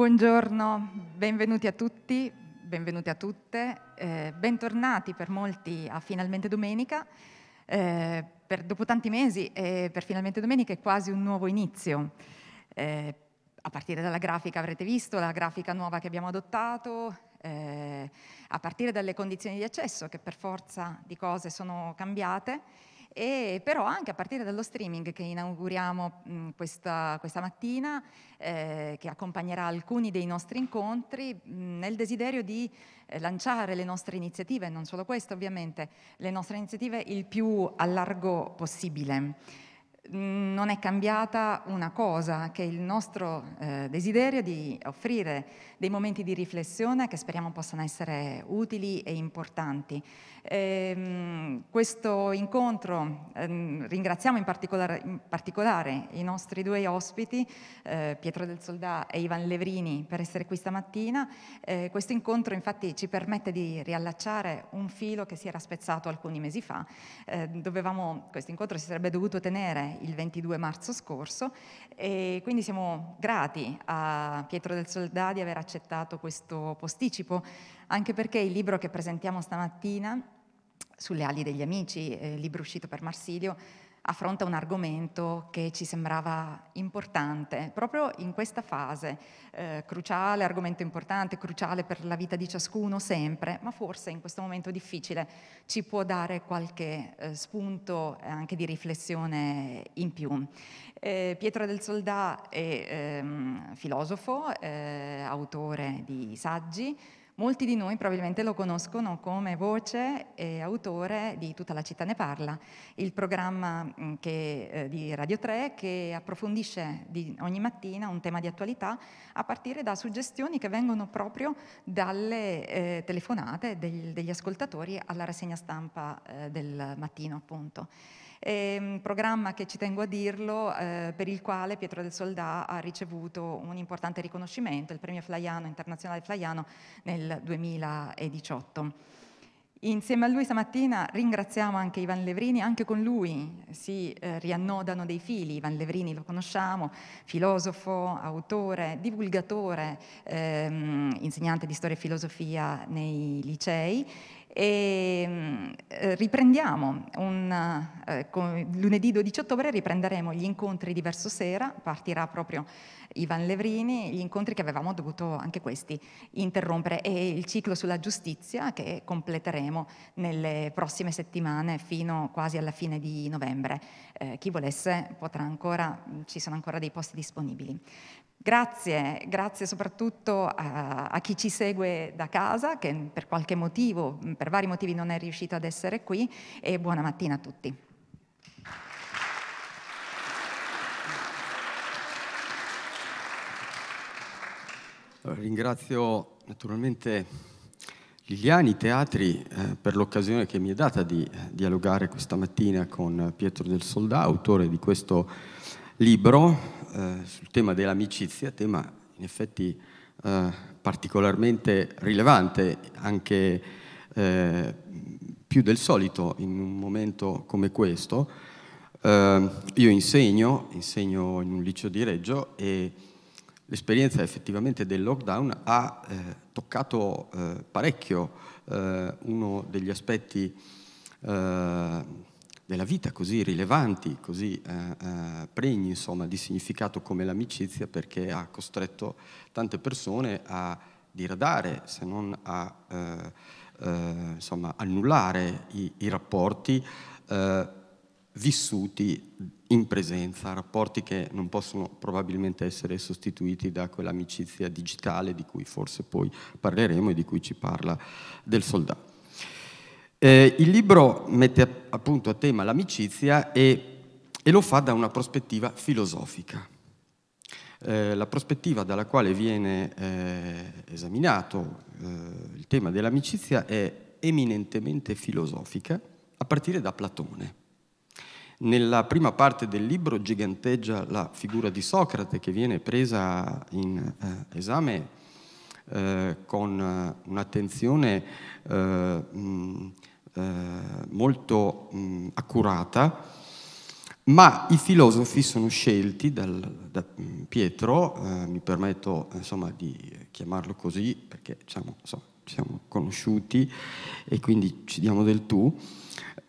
Buongiorno, benvenuti a tutti, benvenute a tutte, eh, bentornati per molti a Finalmente Domenica. Eh, per, dopo tanti mesi eh, per Finalmente Domenica è quasi un nuovo inizio. Eh, a partire dalla grafica avrete visto la grafica nuova che abbiamo adottato, eh, a partire dalle condizioni di accesso che per forza di cose sono cambiate e però anche a partire dallo streaming che inauguriamo mh, questa, questa, mattina, eh, che accompagnerà alcuni dei nostri incontri, mh, nel desiderio di eh, lanciare le nostre iniziative, non solo questo ovviamente, le nostre iniziative il più a largo possibile non è cambiata una cosa, che è il nostro eh, desiderio di offrire dei momenti di riflessione che speriamo possano essere utili e importanti. Ehm, questo incontro ehm, ringraziamo in particolare, in particolare, i nostri due ospiti, eh, Pietro del Soldà e Ivan Levrini, per essere qui stamattina. Eh, questo incontro infatti ci permette di riallacciare un filo che si era spezzato alcuni mesi fa. Eh, dovevamo, questo incontro si sarebbe dovuto tenere il 22 marzo scorso e quindi siamo grati a Pietro del Soldà di aver accettato questo posticipo anche perché il libro che presentiamo stamattina, Sulle ali degli amici, eh, libro uscito per Marsilio, affronta un argomento che ci sembrava importante, proprio in questa fase, eh, cruciale, argomento importante, cruciale per la vita di ciascuno sempre, ma forse in questo momento difficile ci può dare qualche eh, spunto anche di riflessione in più. Eh, Pietro del Soldà è ehm, filosofo, eh, autore di saggi, Molti di noi probabilmente lo conoscono come voce e autore di Tutta la città ne parla, il programma mm, che, eh, di Radio 3 che approfondisce ogni mattina un tema di attualità a partire da suggestioni che vengono proprio dalle eh, telefonate del, degli ascoltatori alla rassegna stampa eh, del mattino appunto ehm, programma che ci tengo a dirlo eh, per il quale Pietro del Soldà ha ricevuto un importante riconoscimento, il premio Flaiano internazionale Flaiano nel 2018. Insieme a lui stamattina ringraziamo anche Ivan Levrini, anche con lui si eh, riannodano dei fili. Ivan Levrini lo conosciamo, filosofo, autore, divulgatore, ehm, insegnante di storia e filosofia nei licei e mm, eh, riprendiamo, un, eh, lunedì 12 ottobre riprenderemo gli incontri di Verso Sera, partirà proprio Ivan Levrini, gli incontri che avevamo dovuto anche questi interrompere e il ciclo sulla giustizia che completeremo nelle prossime settimane fino quasi alla fine di novembre. Eh, chi volesse potrà ancora, ci sono ancora dei posti disponibili. Grazie, grazie soprattutto a, a, chi ci segue da casa che per qualche motivo, per vari motivi non è riuscito ad essere qui e buona mattina a tutti. ringrazio naturalmente Liliani, teatri, eh, per l'occasione che mi è data di eh, dialogare questa mattina con Pietro del Soldà, autore di questo libro eh, sul tema dell'amicizia, tema in effetti eh, particolarmente rilevante, anche eh, più del solito in un momento come questo. Eh, io insegno, insegno in un liceo di Reggio e l'esperienza effettivamente del lockdown ha eh, toccato eh, parecchio eh, uno degli aspetti eh, della vita così rilevanti, così eh, pregni insomma, di significato come l'amicizia perché ha costretto tante persone a diradare, se non a insomma, annullare i, i rapporti vissuti in presenza, rapporti che non possono probabilmente essere sostituiti da quell'amicizia digitale di cui forse poi parleremo e di cui ci parla del soldato. Eh, il libro mette appunto a tema l'amicizia e, e lo fa da una prospettiva filosofica. Eh, la prospettiva dalla quale viene eh, esaminato eh, il tema dell'amicizia è eminentemente filosofica, a partire da Platone. Nella prima parte del libro giganteggia la figura di Socrate che viene presa in eh, esame eh, con eh, un'attenzione eh, mh, eh, molto mh, accurata, ma i filosofi sono scelti dal, da Pietro, eh, mi permetto insomma, di chiamarlo così perché diciamo, so, ci siamo conosciuti e quindi ci diamo del tu,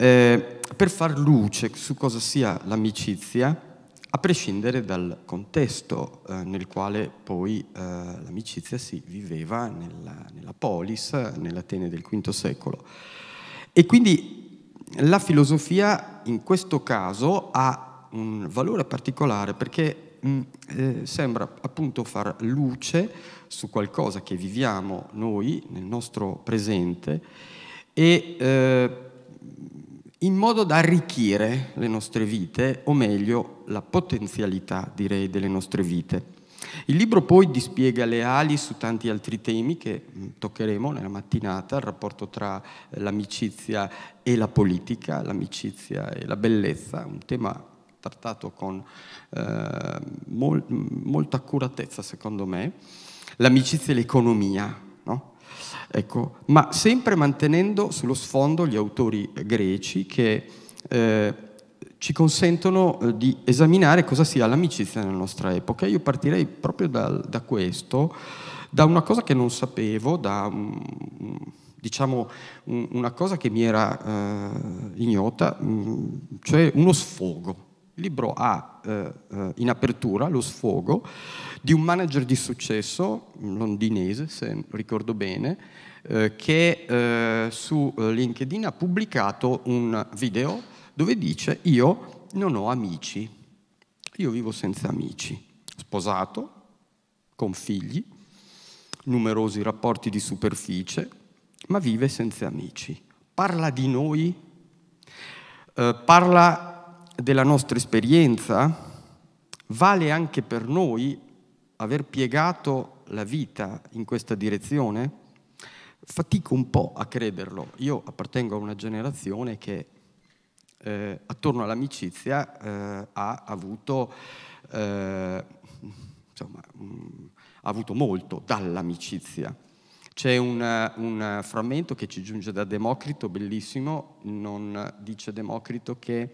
eh, per far luce su cosa sia l'amicizia, a prescindere dal contesto eh, nel quale poi eh, l'amicizia si viveva nella, nella polis, nell'Atene del V secolo. E quindi la filosofia in questo caso ha un valore particolare perché mh, mm, eh, sembra appunto far luce su qualcosa che viviamo noi nel nostro presente e eh, in modo da arricchire le nostre vite, o meglio la potenzialità, direi, delle nostre vite. Il libro poi dispiega le ali su tanti altri temi che mm, toccheremo nella mattinata, il rapporto tra eh, l'amicizia e la politica, l'amicizia e la bellezza, un tema trattato con eh, mol- molta accuratezza secondo me, l'amicizia e l'economia, Ecco, ma sempre mantenendo sullo sfondo gli autori greci che eh, ci consentono eh, di esaminare cosa sia l'amicizia nella nostra epoca. Io partirei proprio da, da questo, da una cosa che non sapevo, da um, diciamo un, una cosa che mi era eh, ignota, mh, mm, cioè uno sfogo. Il libro ha eh, eh in apertura lo sfogo di un manager di successo, londinese se ricordo bene, eh, che eh, su LinkedIn ha pubblicato un video dove dice io non ho amici, io vivo senza amici, sposato, con figli, numerosi rapporti di superficie, ma vive senza amici. Parla di noi, eh, parla della nostra esperienza, vale anche per noi aver piegato la vita in questa direzione? Fatico un po' a crederlo. Io appartengo a una generazione che eh, attorno all'amicizia eh, ha, avuto, eh, insomma, mh, mm, ha avuto molto dall'amicizia. C'è un, un, frammento che ci giunge da Democrito, bellissimo, non dice Democrito che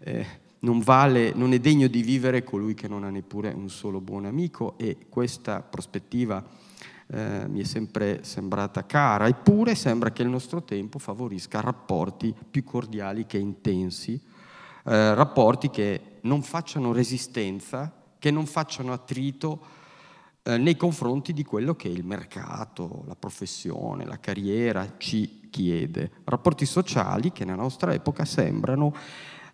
eh, non, vale, non è degno di vivere colui che non ha neppure un solo buon amico e questa prospettiva eh, mi è sempre sembrata cara, eppure sembra che il nostro tempo favorisca rapporti più cordiali che intensi, eh, rapporti che non facciano resistenza, che non facciano attrito eh, nei confronti di quello che il mercato, la professione, la carriera ci chiede, rapporti sociali che nella nostra epoca sembrano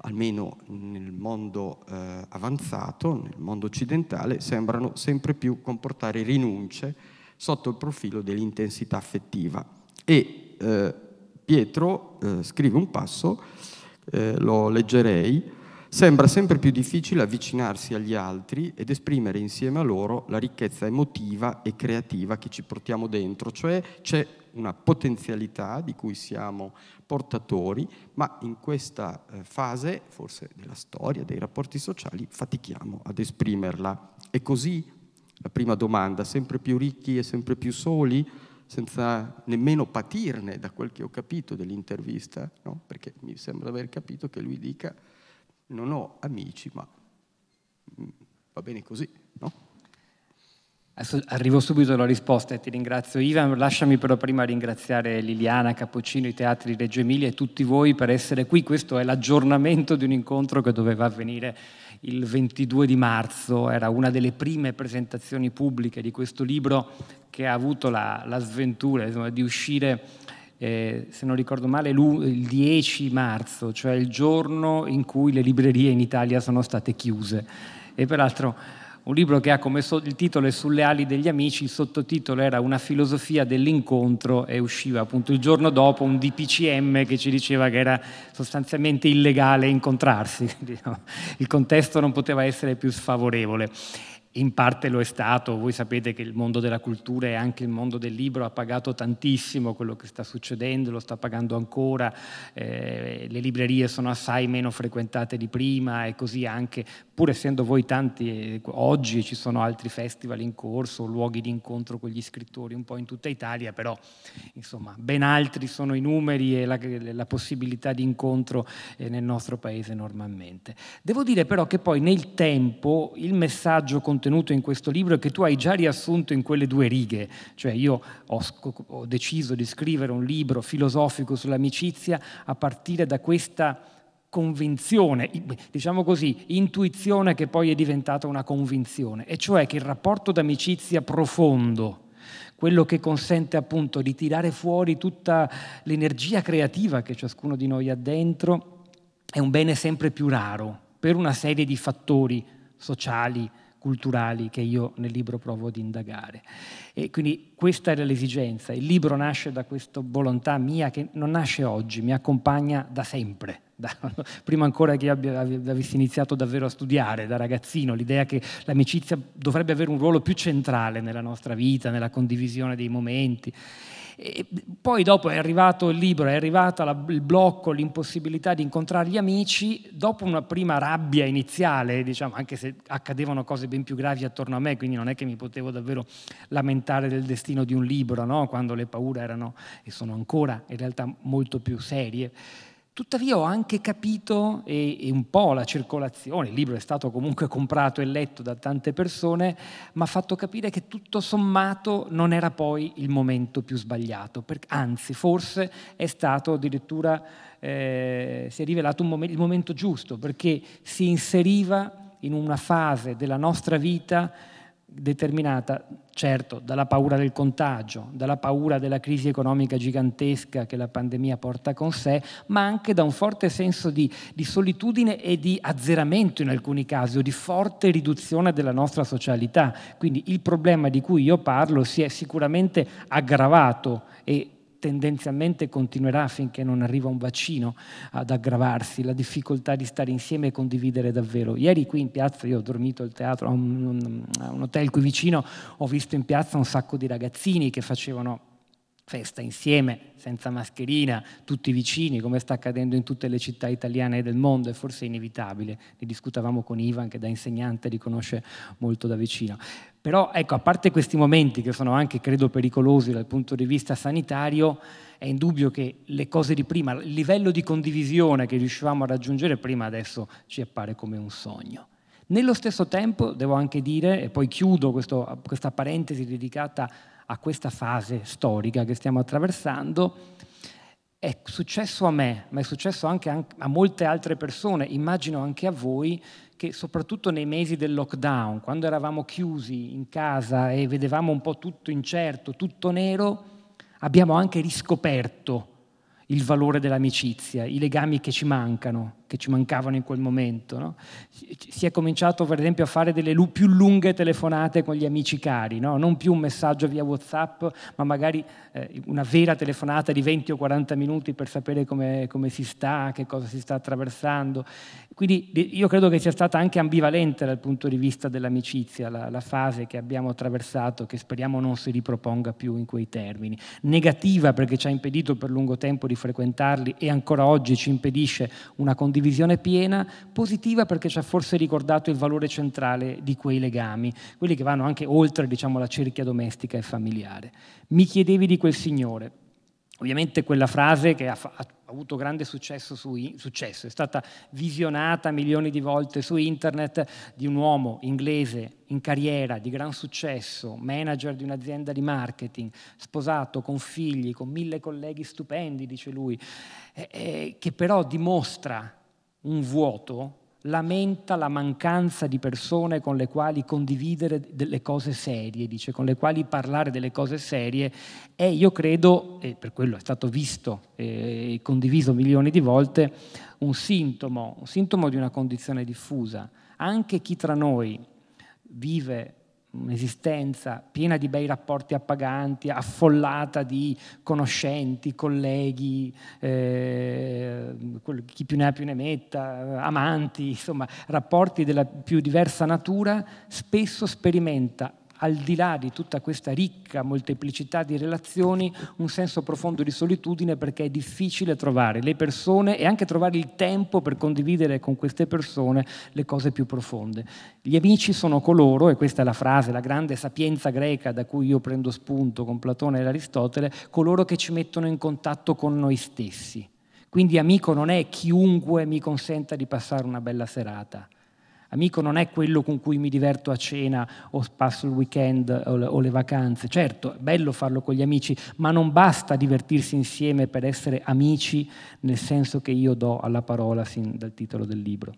almeno nel mondo eh, avanzato, nel mondo occidentale, sembrano sempre più comportare rinunce sotto il profilo dell'intensità affettiva. E eh, Pietro eh, scrive un passo, eh, lo leggerei, sembra sempre più difficile avvicinarsi agli altri ed esprimere insieme a loro la ricchezza emotiva e creativa che ci portiamo dentro, cioè c'è una potenzialità di cui siamo portatori, ma in questa eh, fase, forse della storia, dei rapporti sociali, fatichiamo ad esprimerla. E così la prima domanda, sempre più ricchi e sempre più soli, senza nemmeno patirne, da quel che ho capito dell'intervista, no? perché mi sembra aver capito che lui dica non ho amici, ma mm, va bene così, no? Adesso arrivo subito alla risposta e ti ringrazio Ivan, lasciami però prima ringraziare Liliana, Cappuccino, i teatri di Reggio Emilia e tutti voi per essere qui, questo è l'aggiornamento di un incontro che doveva avvenire il 22 di marzo, era una delle prime presentazioni pubbliche di questo libro che ha avuto la, la sventura insomma, di uscire eh, se non ricordo male, il 10 marzo, cioè il giorno in cui le librerie in Italia sono state chiuse. E peraltro un libro che ha come so- il titolo è Sulle ali degli amici, il sottotitolo era Una filosofia dell'incontro e usciva appunto il giorno dopo un DPCM che ci diceva che era sostanzialmente illegale incontrarsi, il contesto non poteva essere più sfavorevole in parte lo è stato, voi sapete che il mondo della cultura e anche il mondo del libro ha pagato tantissimo quello che sta succedendo, lo sta pagando ancora, eh, le librerie sono assai meno frequentate di prima e così anche pur essendo voi tanti, eh, oggi ci sono altri festival in corso, luoghi di incontro con gli scrittori un po' in tutta Italia, però insomma ben altri sono i numeri e la, la possibilità di incontro eh, nel nostro paese normalmente. Devo dire però che poi nel tempo il messaggio contenuto in questo libro è che tu hai già riassunto in quelle due righe, cioè io ho, ho deciso di scrivere un libro filosofico sull'amicizia a partire da questa convinzione, diciamo così, intuizione che poi è diventata una convinzione, e cioè che il rapporto d'amicizia profondo, quello che consente appunto di tirare fuori tutta l'energia creativa che ciascuno di noi ha dentro, è un bene sempre più raro per una serie di fattori sociali, culturali che io nel libro provo ad indagare. E quindi questa era l'esigenza. Il libro nasce da questa volontà mia che non nasce oggi, mi accompagna da sempre da, prima ancora che abbia, avessi iniziato davvero a studiare da ragazzino, l'idea che l'amicizia dovrebbe avere un ruolo più centrale nella nostra vita, nella condivisione dei momenti. E poi dopo è arrivato il libro, è arrivato la, il blocco, l'impossibilità di incontrare gli amici, dopo una prima rabbia iniziale, diciamo, anche se accadevano cose ben più gravi attorno a me, quindi non è che mi potevo davvero lamentare del destino di un libro, no? quando le paure erano e sono ancora in realtà molto più serie Tuttavia ho anche capito, e, e, un po' la circolazione, il libro è stato comunque comprato e letto da tante persone, mi ha fatto capire che tutto sommato non era poi il momento più sbagliato, per, anzi forse è stato addirittura, eh, si è rivelato mom- il momento giusto, perché si inseriva in una fase della nostra vita determinata certo, dalla paura del contagio, dalla paura della crisi economica gigantesca che la pandemia porta con sé, ma anche da un forte senso di, di solitudine e di azzeramento in alcuni casi, o di forte riduzione della nostra socialità. Quindi il problema di cui io parlo si è sicuramente aggravato e tendenzialmente continuerà finché non arriva un vaccino ad aggravarsi, la difficoltà di stare insieme e condividere davvero. Ieri qui in piazza, io ho dormito al teatro, a un, a un hotel qui vicino, ho visto in piazza un sacco di ragazzini che facevano festa insieme, senza mascherina, tutti vicini, come sta accadendo in tutte le città italiane del mondo, è forse inevitabile. Ne discutavamo con Ivan, che da insegnante riconosce molto da vicino. Però ecco, a parte questi momenti che sono anche, credo, pericolosi dal punto di vista sanitario, è indubbio che le cose di prima, il livello di condivisione che riuscivamo a raggiungere prima adesso ci appare come un sogno. Nello stesso tempo devo anche dire, e poi chiudo questo, questa parentesi dedicata a questa fase storica che stiamo attraversando, è successo a me, ma è successo anche a molte altre persone, immagino anche a voi, che soprattutto nei mesi del lockdown, quando eravamo chiusi in casa e vedevamo un po' tutto incerto, tutto nero, abbiamo anche riscoperto il valore dell'amicizia, i legami che ci mancano che ci mancavano in quel momento. No? Si è cominciato per esempio a fare delle più lunghe telefonate con gli amici cari, no? non più un messaggio via Whatsapp, ma magari eh, una vera telefonata di 20 o 40 minuti per sapere come, come si sta, che cosa si sta attraversando. Quindi io credo che sia stata anche ambivalente dal punto di vista dell'amicizia la, la fase che abbiamo attraversato, che speriamo non si riproponga più in quei termini. Negativa perché ci ha impedito per lungo tempo di frequentarli e ancora oggi ci impedisce una condivisione condivisione piena, positiva perché ci ha forse ricordato il valore centrale di quei legami, quelli che vanno anche oltre diciamo, la cerchia domestica e familiare. Mi chiedevi di quel Signore. Ovviamente quella frase che ha, ha avuto grande successo, su, successo, è stata visionata milioni di volte su internet di un uomo inglese in carriera, di gran successo, manager di un'azienda di marketing, sposato, con figli, con mille colleghi stupendi, dice lui, eh, eh, che però dimostra un vuoto, lamenta la mancanza di persone con le quali condividere delle cose serie, dice, con le quali parlare delle cose serie e io credo, e per quello è stato visto eh, e condiviso milioni di volte, un sintomo, un sintomo di una condizione diffusa. Anche chi tra noi vive un'esistenza piena di bei rapporti appaganti, affollata di conoscenti, colleghi, eh, chi più ne ha più ne metta, eh, amanti, insomma, rapporti della più diversa natura, spesso sperimenta al di là di tutta questa ricca molteplicità di relazioni, un senso profondo di solitudine perché è difficile trovare le persone e anche trovare il tempo per condividere con queste persone le cose più profonde. Gli amici sono coloro, e questa è la frase, la grande sapienza greca da cui io prendo spunto con Platone e Aristotele, coloro che ci mettono in contatto con noi stessi. Quindi amico non è chiunque mi consenta di passare una bella serata, Amico non è quello con cui mi diverto a cena o passo il weekend o le vacanze. Certo, è bello farlo con gli amici, ma non basta divertirsi insieme per essere amici nel senso che io do alla parola sin dal titolo del libro.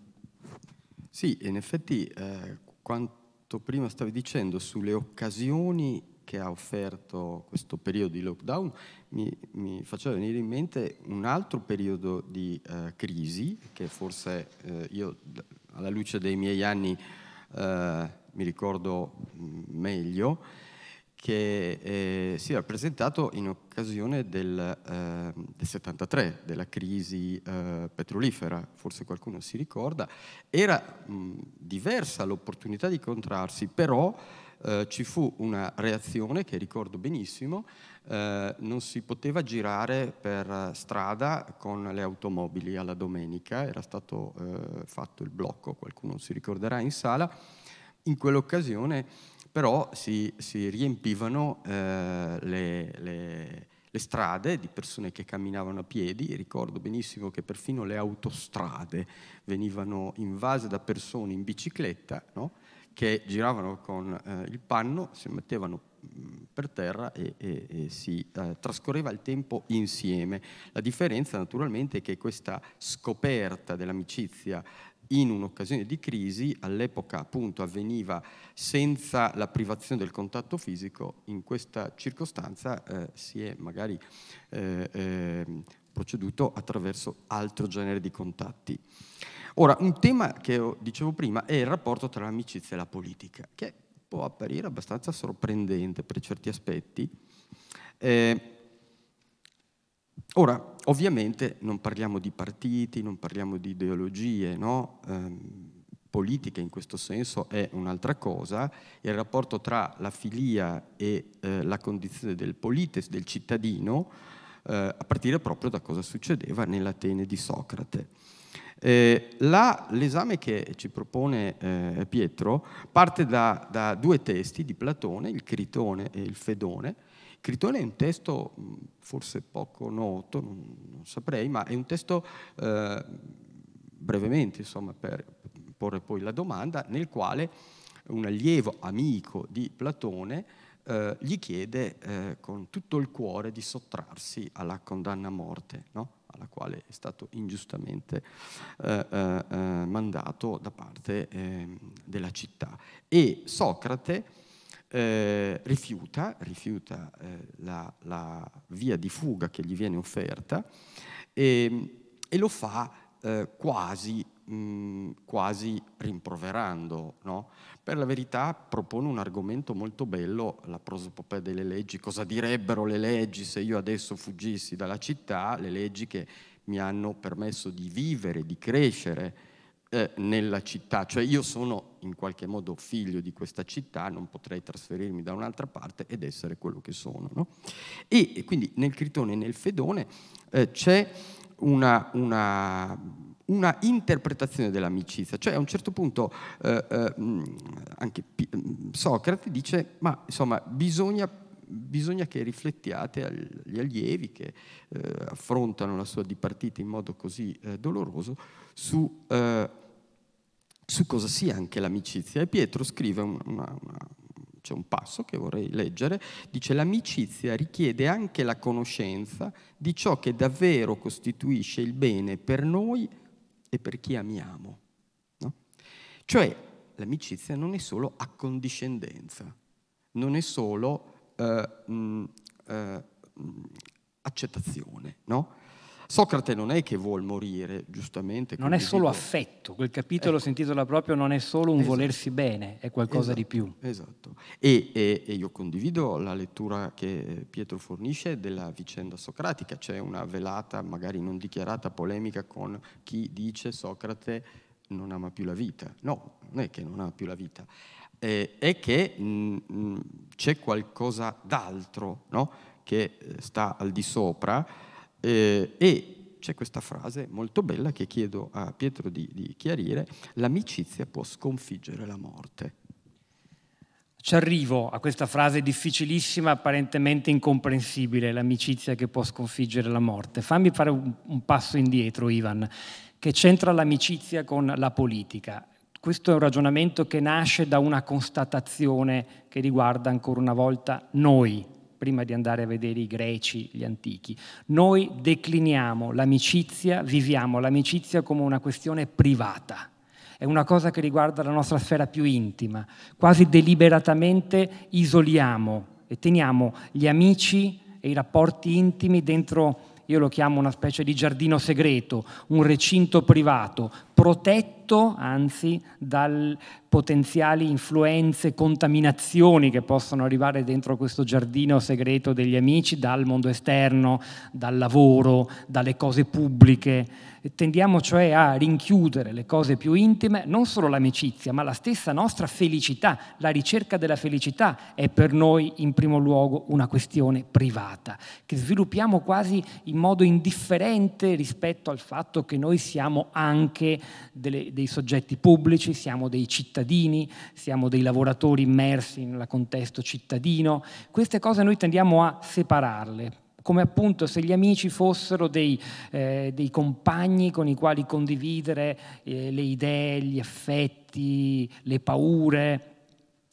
Sì, in effetti eh, quanto prima stavi dicendo sulle occasioni che ha offerto questo periodo di lockdown mi, mi faceva venire in mente un altro periodo di eh, crisi che forse eh, io alla luce dei miei anni eh, mi ricordo mm, meglio, che eh, si era presentato in occasione del, eh, del 73, della crisi eh, petrolifera, forse qualcuno si ricorda, era mh, mm, diversa l'opportunità di incontrarsi, però eh, ci fu una reazione che ricordo benissimo, eh, non si poteva girare per strada con le automobili alla domenica, era stato eh, fatto il blocco, qualcuno si ricorderà in sala, in quell'occasione però si, si riempivano eh, le, le, le strade di persone che camminavano a piedi, ricordo benissimo che perfino le autostrade venivano invase da persone in bicicletta, no? che giravano con eh, il panno, si mettevano mm, per terra e, e, e si eh, trascorreva il tempo insieme. La differenza naturalmente è che questa scoperta dell'amicizia in un'occasione di crisi, all'epoca appunto avveniva senza la privazione del contatto fisico, in questa circostanza eh, si è magari eh, ehm, proceduto attraverso altro genere di contatti. Ora, un tema che dicevo prima è il rapporto tra l'amicizia e la politica, che può apparire abbastanza sorprendente per certi aspetti. Eh, ora, ovviamente non parliamo di partiti, non parliamo di ideologie, no? Eh, politica in questo senso è un'altra cosa, il rapporto tra la filia e eh, la condizione del polites, del cittadino, eh, a partire proprio da cosa succedeva nell'Atene di Socrate. Eh, l'esame che ci propone eh, Pietro parte da, da, due testi di Platone, il Critone e il Fedone. Critone è un testo mm, forse poco noto, non, non saprei, ma è un testo eh, brevemente, insomma, per porre poi la domanda, nel quale un allievo amico di Platone eh, gli chiede eh, con tutto il cuore di sottrarsi alla condanna a morte. No? alla quale è stato ingiustamente eh, eh, eh mandato da parte ehm, della città. E Socrate eh, rifiuta, rifiuta eh, la, la, via di fuga che gli viene offerta e, ehm, e lo fa quasi mh, mm, quasi rimproverando. No? Per la verità propone un argomento molto bello, la prosopopea delle leggi, cosa direbbero le leggi se io adesso fuggissi dalla città, le leggi che mi hanno permesso di vivere, di crescere eh, nella città, cioè io sono in qualche modo figlio di questa città, non potrei trasferirmi da un'altra parte ed essere quello che sono. No? E, e, quindi nel Critone e nel Fedone eh, c'è una, una una interpretazione dell'amicizia, cioè a un certo punto eh, eh, anche P- Socrate dice ma insomma bisogna, bisogna che riflettiate agli allievi che eh, affrontano la sua dipartita in modo così eh, doloroso su, eh, su, cosa sia anche l'amicizia. E Pietro scrive una, una, una c'è un passo che vorrei leggere, dice l'amicizia richiede anche la conoscenza di ciò che davvero costituisce il bene per noi e per chi amiamo. No? Cioè l'amicizia non è solo accondiscendenza, non è solo eh, mh, eh, accettazione, no? Socrate non è che vuol morire, giustamente. Non è solo dico... affetto, quel capitolo ecco. si intitola proprio non è solo un esatto. volersi bene, è qualcosa esatto. di più. Esatto, e, e, e, io condivido la lettura che Pietro fornisce della vicenda socratica, c'è una velata, magari non dichiarata, polemica con chi dice Socrate non ama più la vita. No, non è che non ama più la vita, eh, è che mh, mm, mh, mm, c'è qualcosa d'altro no? che eh, sta al di sopra eh, e c'è questa frase molto bella che chiedo a Pietro di, di chiarire, l'amicizia può sconfiggere la morte. Ci arrivo a questa frase difficilissima, apparentemente incomprensibile, l'amicizia che può sconfiggere la morte. Fammi fare un, un passo indietro, Ivan, che c'entra l'amicizia con la politica. Questo è un ragionamento che nasce da una constatazione che riguarda ancora una volta noi, prima di andare a vedere i greci, gli antichi. Noi decliniamo l'amicizia, viviamo l'amicizia come una questione privata. È una cosa che riguarda la nostra sfera più intima. Quasi deliberatamente isoliamo e teniamo gli amici e i rapporti intimi dentro io lo chiamo una specie di giardino segreto, un recinto privato, protetto anzi dal potenziali influenze, contaminazioni che possono arrivare dentro questo giardino segreto degli amici dal mondo esterno, dal lavoro, dalle cose pubbliche. Tendiamo cioè a rinchiudere le cose più intime, non solo l'amicizia, ma la stessa nostra felicità. La ricerca della felicità è per noi in primo luogo una questione privata, che sviluppiamo quasi in modo indifferente rispetto al fatto che noi siamo anche delle, dei soggetti pubblici, siamo dei cittadini, siamo dei lavoratori immersi nel contesto cittadino. Queste cose noi tendiamo a separarle come appunto se gli amici fossero dei, eh, dei compagni con i quali condividere eh, le idee, gli affetti, le paure,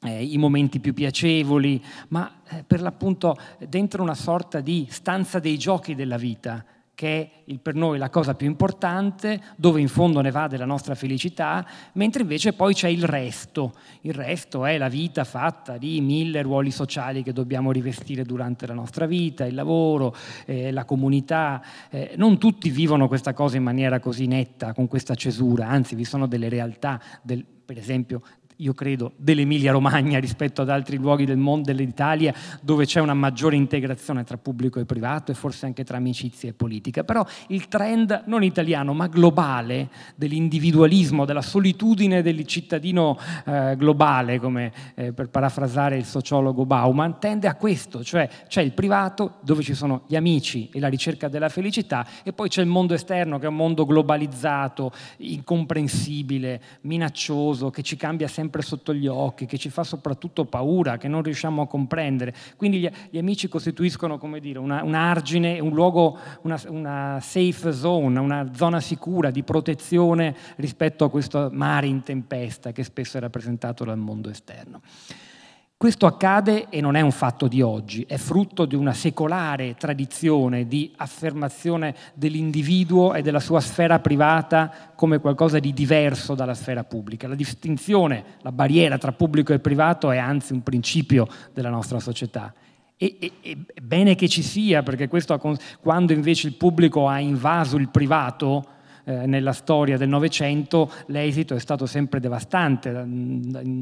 eh, i momenti più piacevoli, ma eh, per l'appunto dentro una sorta di stanza dei giochi della vita, che è per noi la cosa più importante, dove in fondo ne va della nostra felicità, mentre invece poi c'è il resto. Il resto è la vita fatta di mille ruoli sociali che dobbiamo rivestire durante la nostra vita, il lavoro, eh, la comunità. Eh, non tutti vivono questa cosa in maniera così netta, con questa cesura, anzi vi sono delle realtà, del, per esempio io credo, dell'Emilia Romagna rispetto ad altri luoghi del mondo, dell'Italia, dove c'è una maggiore integrazione tra pubblico e privato e forse anche tra amicizia e politica. Però il trend non italiano ma globale dell'individualismo, della solitudine del cittadino eh, globale, come eh, per parafrasare il sociologo Bauman, tende a questo, cioè c'è il privato dove ci sono gli amici e la ricerca della felicità e poi c'è il mondo esterno che è un mondo globalizzato, incomprensibile, minaccioso, che ci cambia sempre sempre sotto gli occhi, che ci fa soprattutto paura, che non riusciamo a comprendere. Quindi gli, gli amici costituiscono, come dire, una, un argine, un luogo, una, una safe zone, una zona sicura di protezione rispetto a questo mare in tempesta che spesso è rappresentato dal mondo esterno. Questo accade e non è un fatto di oggi, è frutto di una secolare tradizione di affermazione dell'individuo e della sua sfera privata come qualcosa di diverso dalla sfera pubblica. La distinzione, la barriera tra pubblico e privato è anzi un principio della nostra società. E, e, e bene che ci sia, perché questo, quando invece il pubblico ha invaso il privato, eh, nella storia del Novecento l'esito è stato sempre devastante,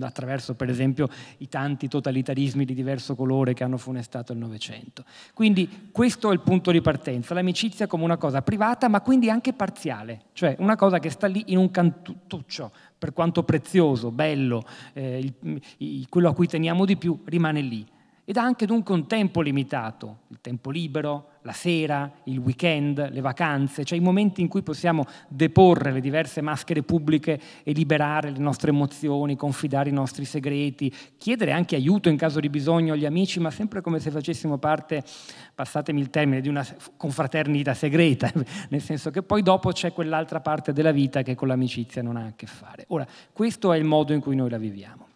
attraverso per esempio i tanti totalitarismi di diverso colore che hanno funestato il Novecento. Quindi questo è il punto di partenza, l'amicizia come una cosa privata ma quindi anche parziale, cioè una cosa che sta lì in un cantuccio, per quanto prezioso, bello, eh, il, il, quello a cui teniamo di più rimane lì ed ha anche dunque un tempo limitato, il tempo libero, la sera, il weekend, le vacanze, cioè i momenti in cui possiamo deporre le diverse maschere pubbliche e liberare le nostre emozioni, confidare i nostri segreti, chiedere anche aiuto in caso di bisogno agli amici, ma sempre come se facessimo parte, passatemi il termine, di una confraternita segreta, nel senso che poi dopo c'è quell'altra parte della vita che con l'amicizia non ha a che fare. Ora, questo è il modo in cui noi la viviamo.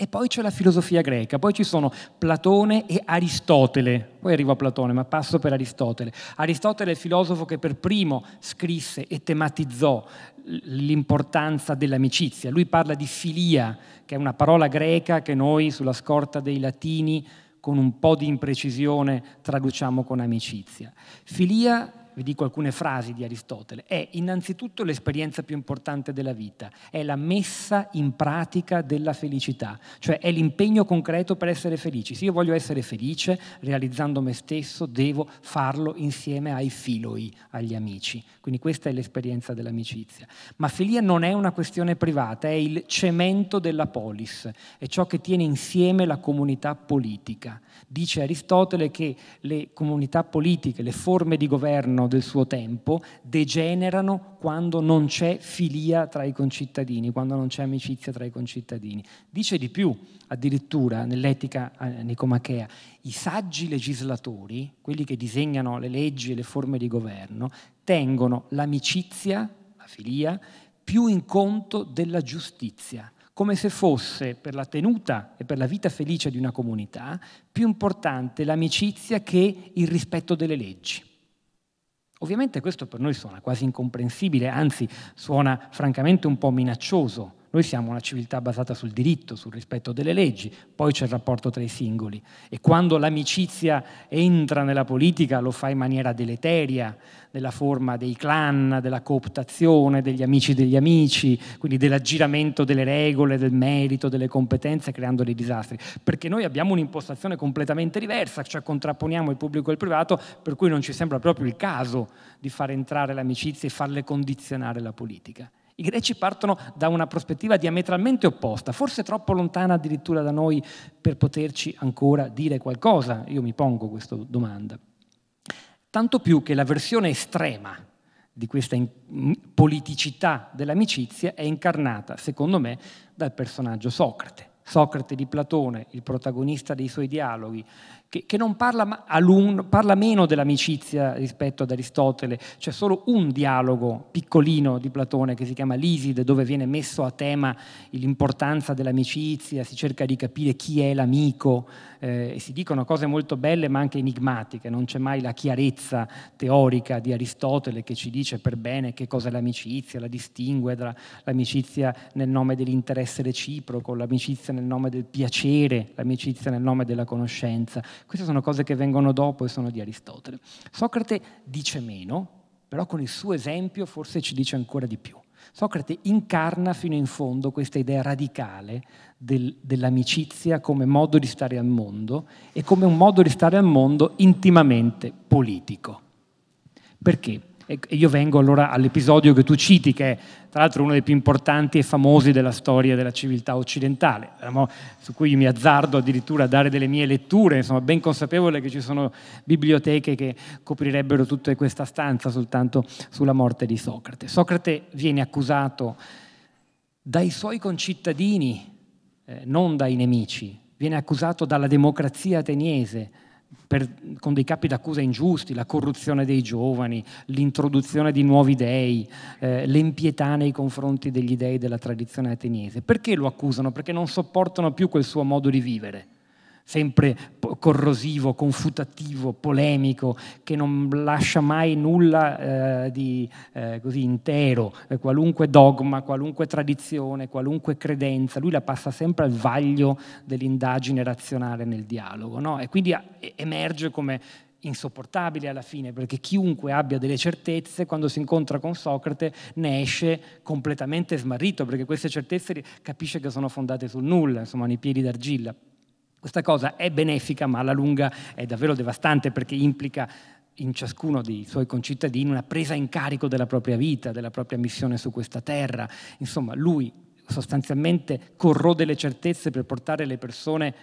E poi c'è la filosofia greca, poi ci sono Platone e Aristotele, poi arrivo a Platone, ma passo per Aristotele. Aristotele è il filosofo che per primo scrisse e tematizzò l'importanza dell'amicizia. Lui parla di filia, che è una parola greca che noi sulla scorta dei latini con un po' di imprecisione traduciamo con amicizia. Filia vi dico alcune frasi di Aristotele, è innanzitutto l'esperienza più importante della vita, è la messa in pratica della felicità, cioè è l'impegno concreto per essere felici. Se io voglio essere felice realizzando me stesso, devo farlo insieme ai filoi, agli amici. Quindi questa è l'esperienza dell'amicizia. Ma filia non è una questione privata, è il cemento della polis, è ciò che tiene insieme la comunità politica. Dice Aristotele che le comunità politiche, le forme di governo del suo tempo degenerano quando non c'è filia tra i concittadini, quando non c'è amicizia tra i concittadini. Dice di più, addirittura nell'etica eh, nicomachea, i saggi legislatori, quelli che disegnano le leggi e le forme di governo, tengono l'amicizia, la filia, più in conto della giustizia come se fosse per la tenuta e per la vita felice di una comunità più importante l'amicizia che il rispetto delle leggi. Ovviamente questo per noi suona quasi incomprensibile, anzi suona francamente un po' minaccioso, noi siamo una civiltà basata sul diritto, sul rispetto delle leggi, poi c'è il rapporto tra i singoli e quando l'amicizia entra nella politica lo fa in maniera deleteria, nella forma dei clan, della cooptazione, degli amici degli amici, quindi dell'aggiramento delle regole, del merito, delle competenze, creando dei disastri. Perché noi abbiamo un'impostazione completamente diversa, cioè contrapponiamo il pubblico e il privato, per cui non ci sembra proprio il caso di far entrare l'amicizia e farle condizionare la politica. I greci partono da una prospettiva diametralmente opposta, forse troppo lontana addirittura da noi per poterci ancora dire qualcosa. Io mi pongo questa domanda. Tanto più che la versione estrema di questa politicità dell'amicizia è incarnata, secondo me, dal personaggio Socrate. Socrate di Platone, il protagonista dei suoi dialoghi, che, che non parla, parla meno dell'amicizia rispetto ad Aristotele, c'è solo un dialogo piccolino di Platone che si chiama L'Iside, dove viene messo a tema l'importanza dell'amicizia, si cerca di capire chi è l'amico eh, e si dicono cose molto belle ma anche enigmatiche, non c'è mai la chiarezza teorica di Aristotele che ci dice per bene che cos'è l'amicizia, la distingue tra l'amicizia nel nome dell'interesse reciproco, l'amicizia nel nome del piacere, l'amicizia nel nome della conoscenza. Queste sono cose che vengono dopo e sono di Aristotele. Socrate dice meno, però con il suo esempio forse ci dice ancora di più. Socrate incarna fino in fondo questa idea radicale del, dell'amicizia come modo di stare al mondo e come un modo di stare al mondo intimamente politico. Perché? E io vengo allora all'episodio che tu citi, che è tra l'altro uno dei più importanti e famosi della storia della civiltà occidentale, eh, su cui mi azzardo addirittura a dare delle mie letture, insomma, ben consapevole che ci sono biblioteche che coprirebbero tutta questa stanza soltanto sulla morte di Socrate. Socrate viene accusato dai suoi concittadini, eh, non dai nemici, viene accusato dalla democrazia ateniese per, con dei capi d'accusa ingiusti, la corruzione dei giovani, l'introduzione di nuovi dei, eh, l'empietà nei confronti degli dei della tradizione ateniese. Perché lo accusano? Perché non sopportano più quel suo modo di vivere sempre corrosivo, confutativo, polemico, che non lascia mai nulla eh, di eh, così intero, eh, qualunque dogma, qualunque tradizione, qualunque credenza, lui la passa sempre al vaglio dell'indagine razionale nel dialogo, no? e quindi emerge come insopportabile alla fine, perché chiunque abbia delle certezze, quando si incontra con Socrate, ne esce completamente smarrito, perché queste certezze capisce che sono fondate sul nulla, insomma, nei piedi d'argilla. Questa cosa è benefica, ma alla lunga è davvero devastante perché implica in ciascuno dei suoi concittadini una presa in carico della propria vita, della propria missione su questa terra. Insomma, lui sostanzialmente corrode le certezze per portare le persone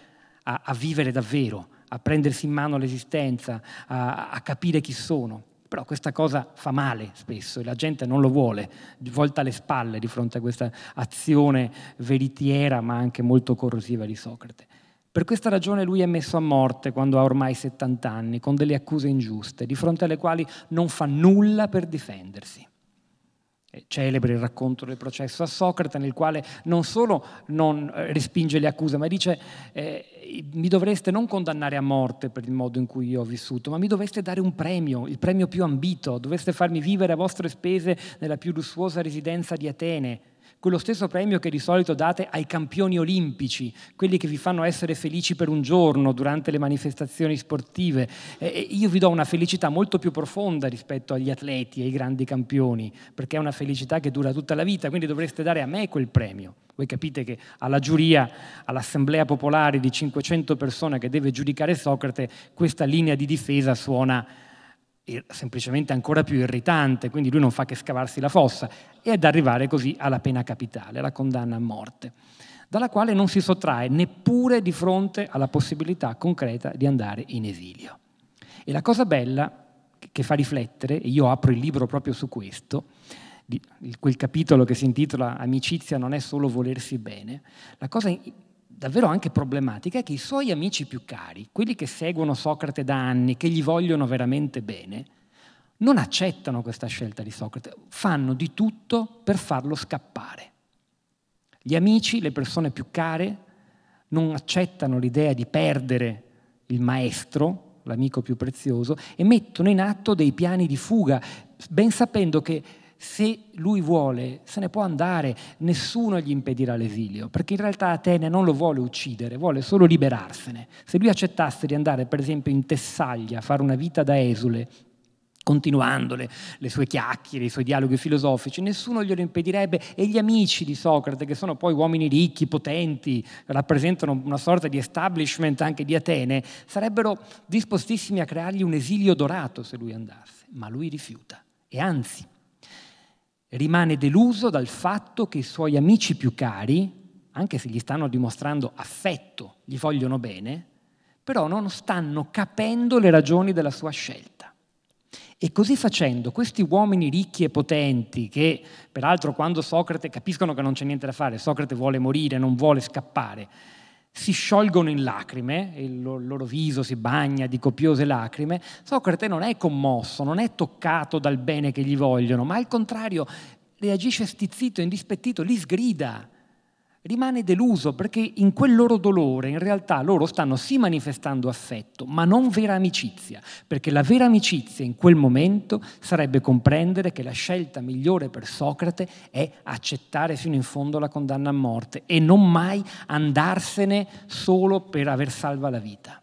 a, a vivere davvero, a prendersi in mano l'esistenza, a, a capire chi sono. Però questa cosa fa male spesso e la gente non lo vuole, volta le spalle di fronte a questa azione veritiera ma anche molto corrosiva di Socrate. Per questa ragione lui è messo a morte quando ha ormai 70 anni, con delle accuse ingiuste, di fronte alle quali non fa nulla per difendersi. celebre il racconto del processo a Socrate, nel quale non solo non eh, respinge le accuse, ma dice eh, mi dovreste non condannare a morte per il modo in cui io ho vissuto, ma mi dovreste dare un premio, il premio più ambito, dovreste farmi vivere a vostre spese nella più lussuosa residenza di Atene quello stesso premio che di solito date ai campioni olimpici, quelli che vi fanno essere felici per un giorno durante le manifestazioni sportive. Eh, io vi do una felicità molto più profonda rispetto agli atleti, e ai grandi campioni, perché è una felicità che dura tutta la vita, quindi dovreste dare a me quel premio. Voi capite che alla giuria, all'assemblea popolare di 500 persone che deve giudicare Socrate, questa linea di difesa suona eh, semplicemente ancora più irritante, quindi lui non fa che scavarsi la fossa e ad arrivare così alla pena capitale, alla condanna a morte, dalla quale non si sottrae neppure di fronte alla possibilità concreta di andare in esilio. E la cosa bella che fa riflettere, e io apro il libro proprio su questo, quel capitolo che si intitola Amicizia non è solo volersi bene, la cosa davvero anche problematica è che i suoi amici più cari, quelli che seguono Socrate da anni, che gli vogliono veramente bene, non accettano questa scelta di Socrate, fanno di tutto per farlo scappare. Gli amici, le persone più care, non accettano l'idea di perdere il maestro, l'amico più prezioso, e mettono in atto dei piani di fuga, ben sapendo che se lui vuole se ne può andare, nessuno gli impedirà l'esilio, perché in realtà Atene non lo vuole uccidere, vuole solo liberarsene. Se lui accettasse di andare per esempio in Tessaglia a fare una vita da esule, continuando le, le, sue chiacchiere, i suoi dialoghi filosofici, nessuno glielo impedirebbe e gli amici di Socrate, che sono poi uomini ricchi, potenti, rappresentano una sorta di establishment anche di Atene, sarebbero dispostissimi a creargli un esilio dorato se lui andasse, ma lui rifiuta e anzi rimane deluso dal fatto che i suoi amici più cari, anche se gli stanno dimostrando affetto, gli vogliono bene, però non stanno capendo le ragioni della sua scelta. E così facendo, questi uomini ricchi e potenti, che peraltro quando Socrate capiscono che non c'è niente da fare, Socrate vuole morire, non vuole scappare, si sciolgono in lacrime, il loro viso si bagna di copiose lacrime, Socrate non è commosso, non è toccato dal bene che gli vogliono, ma al contrario reagisce stizzito, indispettito, li sgrida, rimane deluso perché in quel loro dolore in realtà loro stanno sì manifestando affetto, ma non vera amicizia, perché la vera amicizia in quel momento sarebbe comprendere che la scelta migliore per Socrate è accettare fino in fondo la condanna a morte e non mai andarsene solo per aver salva la vita.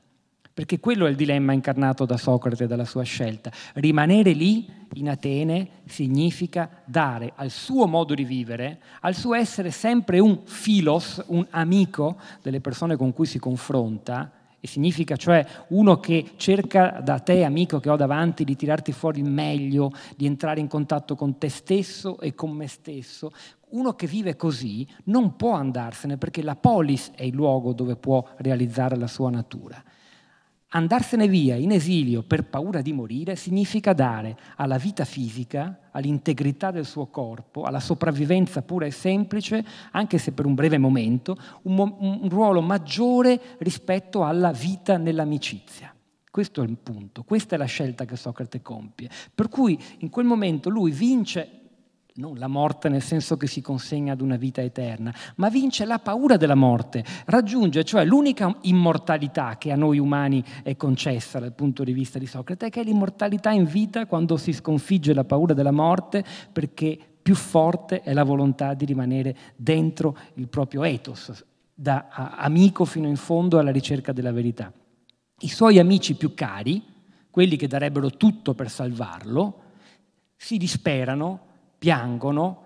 Perché quello è il dilemma incarnato da Socrate e dalla sua scelta. Rimanere lì, in Atene, significa dare al suo modo di vivere, al suo essere sempre un filos, un amico delle persone con cui si confronta, e significa cioè uno che cerca da te, amico che ho davanti, di tirarti fuori il meglio, di entrare in contatto con te stesso e con me stesso. Uno che vive così non può andarsene perché la polis è il luogo dove può realizzare la sua natura. Andarsene via in esilio per paura di morire significa dare alla vita fisica, all'integrità del suo corpo, alla sopravvivenza pura e semplice, anche se per un breve momento, un, mo- un ruolo maggiore rispetto alla vita nell'amicizia. Questo è il punto, questa è la scelta che Socrate compie. Per cui in quel momento lui vince non la morte nel senso che si consegna ad una vita eterna, ma vince la paura della morte, raggiunge cioè l'unica immortalità che a noi umani è concessa dal punto di vista di Socrate, che è l'immortalità in vita quando si sconfigge la paura della morte perché più forte è la volontà di rimanere dentro il proprio ethos, da amico fino in fondo alla ricerca della verità. I suoi amici più cari, quelli che darebbero tutto per salvarlo, si disperano piangono,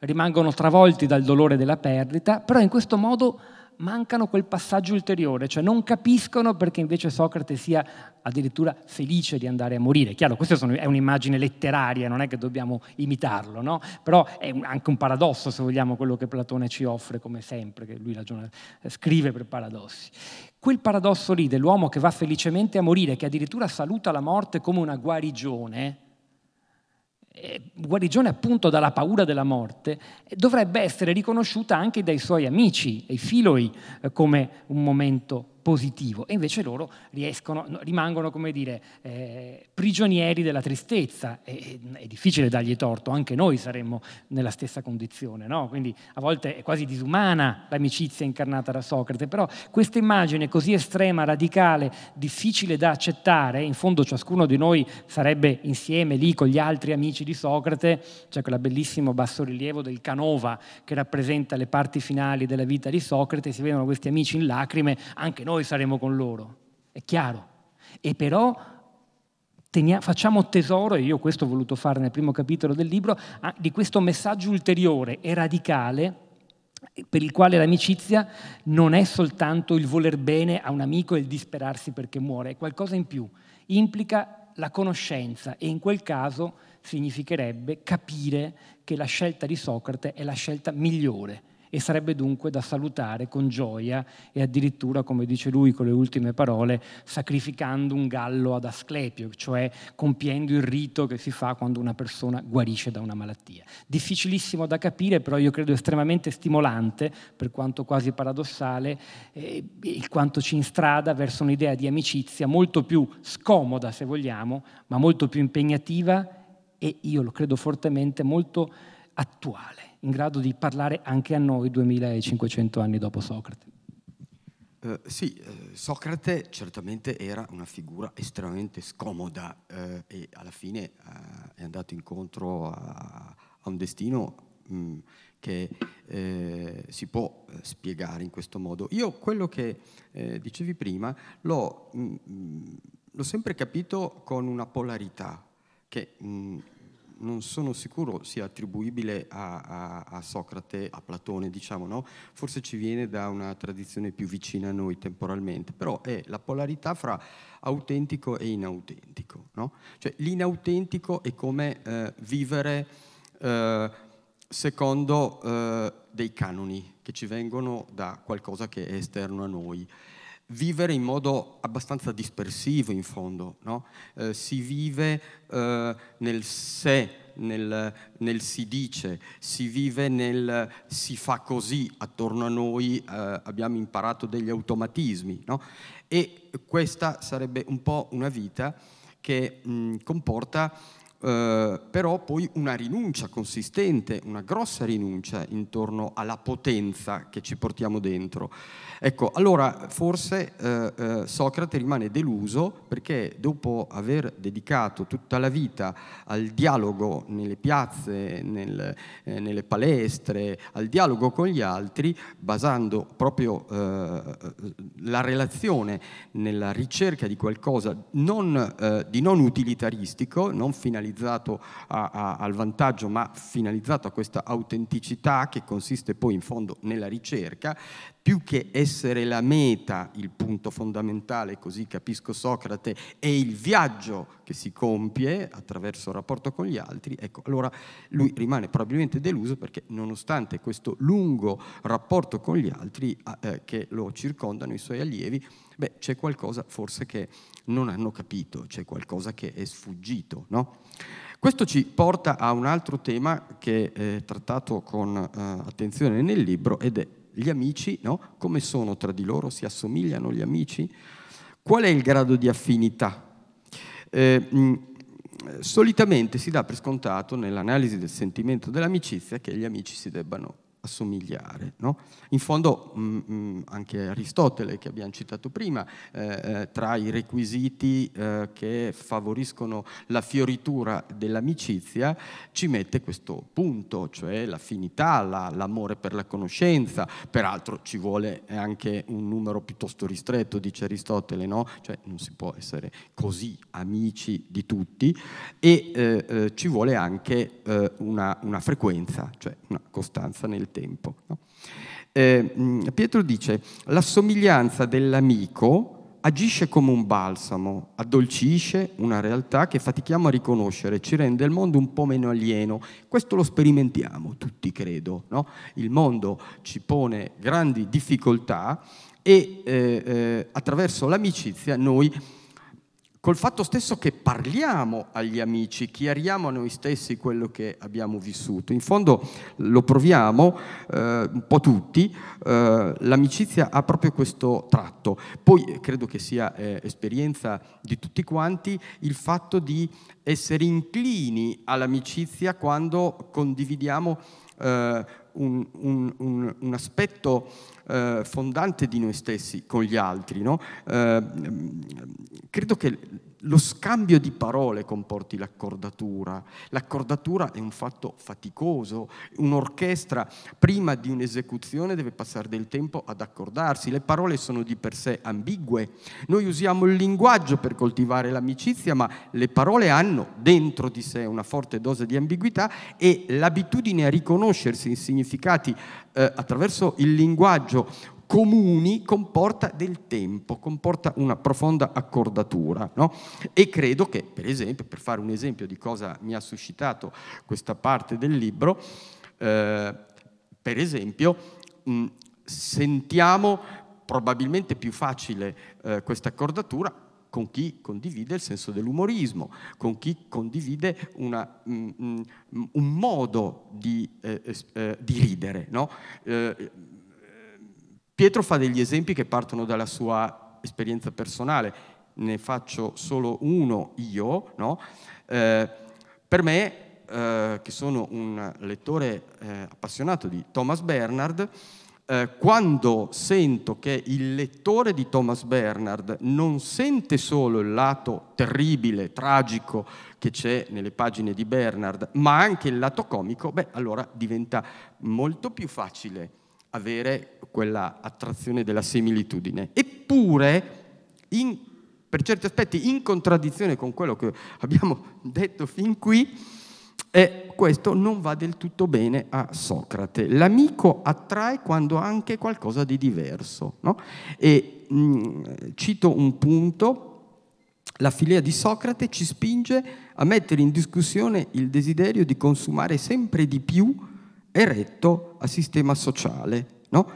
rimangono travolti dal dolore della perdita, però in questo modo mancano quel passaggio ulteriore, cioè non capiscono perché invece Socrate sia addirittura felice di andare a morire. Chiaro, questa è un'immagine letteraria, non è che dobbiamo imitarlo, no? però è anche un paradosso, se vogliamo, quello che Platone ci offre, come sempre, che lui ragiona, eh, scrive per paradossi. Quel paradosso lì dell'uomo che va felicemente a morire, che addirittura saluta la morte come una guarigione, eh, guarigione appunto dalla paura della morte, eh, dovrebbe essere riconosciuta anche dai suoi amici, i filoi, eh, come un momento positivo e invece loro riescono, rimangono come dire, eh, prigionieri della tristezza. E, è difficile dargli torto, anche noi saremmo nella stessa condizione, no? quindi a volte è quasi disumana l'amicizia incarnata da Socrate, però questa immagine così estrema, radicale, difficile da accettare, in fondo ciascuno di noi sarebbe insieme lì con gli altri amici di Socrate, c'è quel bellissimo bassorilievo del Canova che rappresenta le parti finali della vita di Socrate, si vedono questi amici in lacrime, anche noi noi saremo con loro, è chiaro. E però tenia, facciamo tesoro, e io questo ho voluto fare nel primo capitolo del libro, di questo messaggio ulteriore e radicale eh, per il quale l'amicizia non è soltanto il voler bene a un amico e il disperarsi perché muore, è qualcosa in più, implica la conoscenza e in quel caso significherebbe capire che la scelta di Socrate è la scelta migliore e sarebbe dunque da salutare con gioia e addirittura, come dice lui con le ultime parole, sacrificando un gallo ad Asclepio, cioè compiendo il rito che si fa quando una persona guarisce da una malattia. Difficilissimo da capire, però io credo estremamente stimolante, per quanto quasi paradossale, eh, il quanto ci instrada verso un'idea di amicizia molto più scomoda, se vogliamo, ma molto più impegnativa e io lo credo fortemente molto attuale in grado di parlare anche a noi 2500 anni dopo Socrate. Eh, sì, eh, Socrate certamente era una figura estremamente scomoda eh, e alla fine eh, è andato incontro a, a un destino mh, mm, che eh, si può eh, spiegare in questo modo. Io quello che eh, dicevi prima l'ho, mh, mm, mm, l'ho, sempre capito con una polarità che mh, non sono sicuro sia attribuibile a, a, a Socrate, a Platone, diciamo, no? forse ci viene da una tradizione più vicina a noi temporalmente, però è la polarità fra autentico e inautentico. No? Cioè, l'inautentico è come eh, vivere eh, secondo eh, dei canoni che ci vengono da qualcosa che è esterno a noi vivere in modo abbastanza dispersivo in fondo, no? eh, si vive eh, nel sé, nel, nel, si dice, si vive nel si fa così, attorno a noi eh, abbiamo imparato degli automatismi no? e questa sarebbe un po' una vita che mh, comporta eh, però poi una rinuncia consistente, una grossa rinuncia intorno alla potenza che ci portiamo dentro. Ecco, allora forse eh, eh, Socrate rimane deluso perché dopo aver dedicato tutta la vita al dialogo nelle piazze, nel, eh, nelle palestre, al dialogo con gli altri, basando proprio eh, la relazione nella ricerca di qualcosa non, di non utilitaristico, non finalizzato, finalizzato a, a, al vantaggio ma finalizzato a questa autenticità che consiste poi in fondo nella ricerca, più che essere la meta, il punto fondamentale, così capisco Socrate, è il viaggio che si compie attraverso il rapporto con gli altri, ecco, allora lui rimane probabilmente deluso perché nonostante questo lungo rapporto con gli altri ah, eh, che lo circondano, i suoi allievi, beh, c'è qualcosa forse che non hanno capito, c'è qualcosa che è sfuggito, no? Questo ci porta a un altro tema che è trattato con eh, attenzione nel libro ed è gli amici, no? Come sono tra di loro? Si assomigliano gli amici? Qual è il grado di affinità? Eh, mm, solitamente si dà per scontato nell'analisi del sentimento dell'amicizia che gli amici si debbano assomigliare. No? In fondo mh, mm, mh, mm, anche Aristotele, che abbiamo citato prima, eh, eh, tra i requisiti eh, che favoriscono la fioritura dell'amicizia, ci mette questo punto, cioè l'affinità, la, l'amore per la conoscenza, peraltro ci vuole anche un numero piuttosto ristretto, dice Aristotele, no? cioè non si può essere così amici di tutti, e eh, eh ci vuole anche eh, una, una frequenza, cioè una costanza nel tempo. No? Eh, Pietro dice, la somiglianza dell'amico agisce come un balsamo, addolcisce una realtà che fatichiamo a riconoscere, ci rende il mondo un po' meno alieno. Questo lo sperimentiamo tutti, credo. No? Il mondo ci pone grandi difficoltà e eh, eh, attraverso l'amicizia noi col fatto stesso che parliamo agli amici, chiariamo a noi stessi quello che abbiamo vissuto. In fondo lo proviamo eh, un po' tutti, eh, l'amicizia ha proprio questo tratto. Poi credo che sia eh, esperienza di tutti quanti il fatto di essere inclini all'amicizia quando condividiamo eh, un, un, un, un aspetto eh, fondante di noi stessi con gli altri. No? Eh, mm, credo che lo scambio di parole comporti l'accordatura. L'accordatura è un fatto faticoso. Un'orchestra prima di un'esecuzione deve passare del tempo ad accordarsi. Le parole sono di per sé ambigue. Noi usiamo il linguaggio per coltivare l'amicizia, ma le parole hanno dentro di sé una forte dose di ambiguità e l'abitudine a riconoscersi in significati eh, attraverso il linguaggio comuni comporta del tempo, comporta una profonda accordatura. No? E credo che, per esempio, per fare un esempio di cosa mi ha suscitato questa parte del libro, eh, per esempio, mh, sentiamo probabilmente più facile eh, questa accordatura con chi condivide il senso dell'umorismo, con chi condivide una, mh, mh, un modo di, eh, eh, di ridere. No? Eh, Pietro fa degli esempi che partono dalla sua esperienza personale, ne faccio solo uno io, no? eh, per me, eh, che sono un lettore eh, appassionato di Thomas Bernard, eh, quando sento che il lettore di Thomas Bernard non sente solo il lato terribile, tragico che c'è nelle pagine di Bernard, ma anche il lato comico, beh, allora diventa molto più facile avere quella attrazione della similitudine. Eppure, in, per certi aspetti, in contraddizione con quello che abbiamo detto fin qui, eh, questo non va del tutto bene a Socrate. L'amico attrae quando anche qualcosa di diverso. No? E, mh, mm, cito un punto, la filia di Socrate ci spinge a mettere in discussione il desiderio di consumare sempre di più è retto a sistema sociale, no?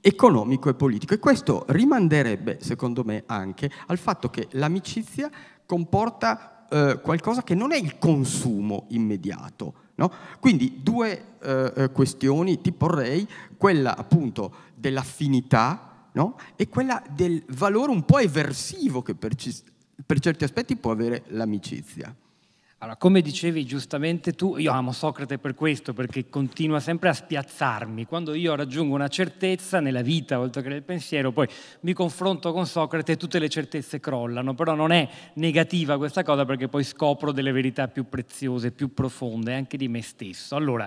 economico e politico. E questo rimanderebbe, secondo me, anche al fatto che l'amicizia comporta eh, qualcosa che non è il consumo immediato. No? Quindi due eh, eh questioni ti porrei, quella appunto dell'affinità no? e quella del valore un po' eversivo che per, per certi aspetti può avere l'amicizia. Allora, come dicevi giustamente tu, io amo Socrate per questo, perché continua sempre a spiazzarmi. Quando io raggiungo una certezza nella vita, oltre che nel pensiero, poi mi confronto con Socrate e tutte le certezze crollano. Però non è negativa questa cosa perché poi scopro delle verità più preziose, più profonde, anche di me stesso. Allora,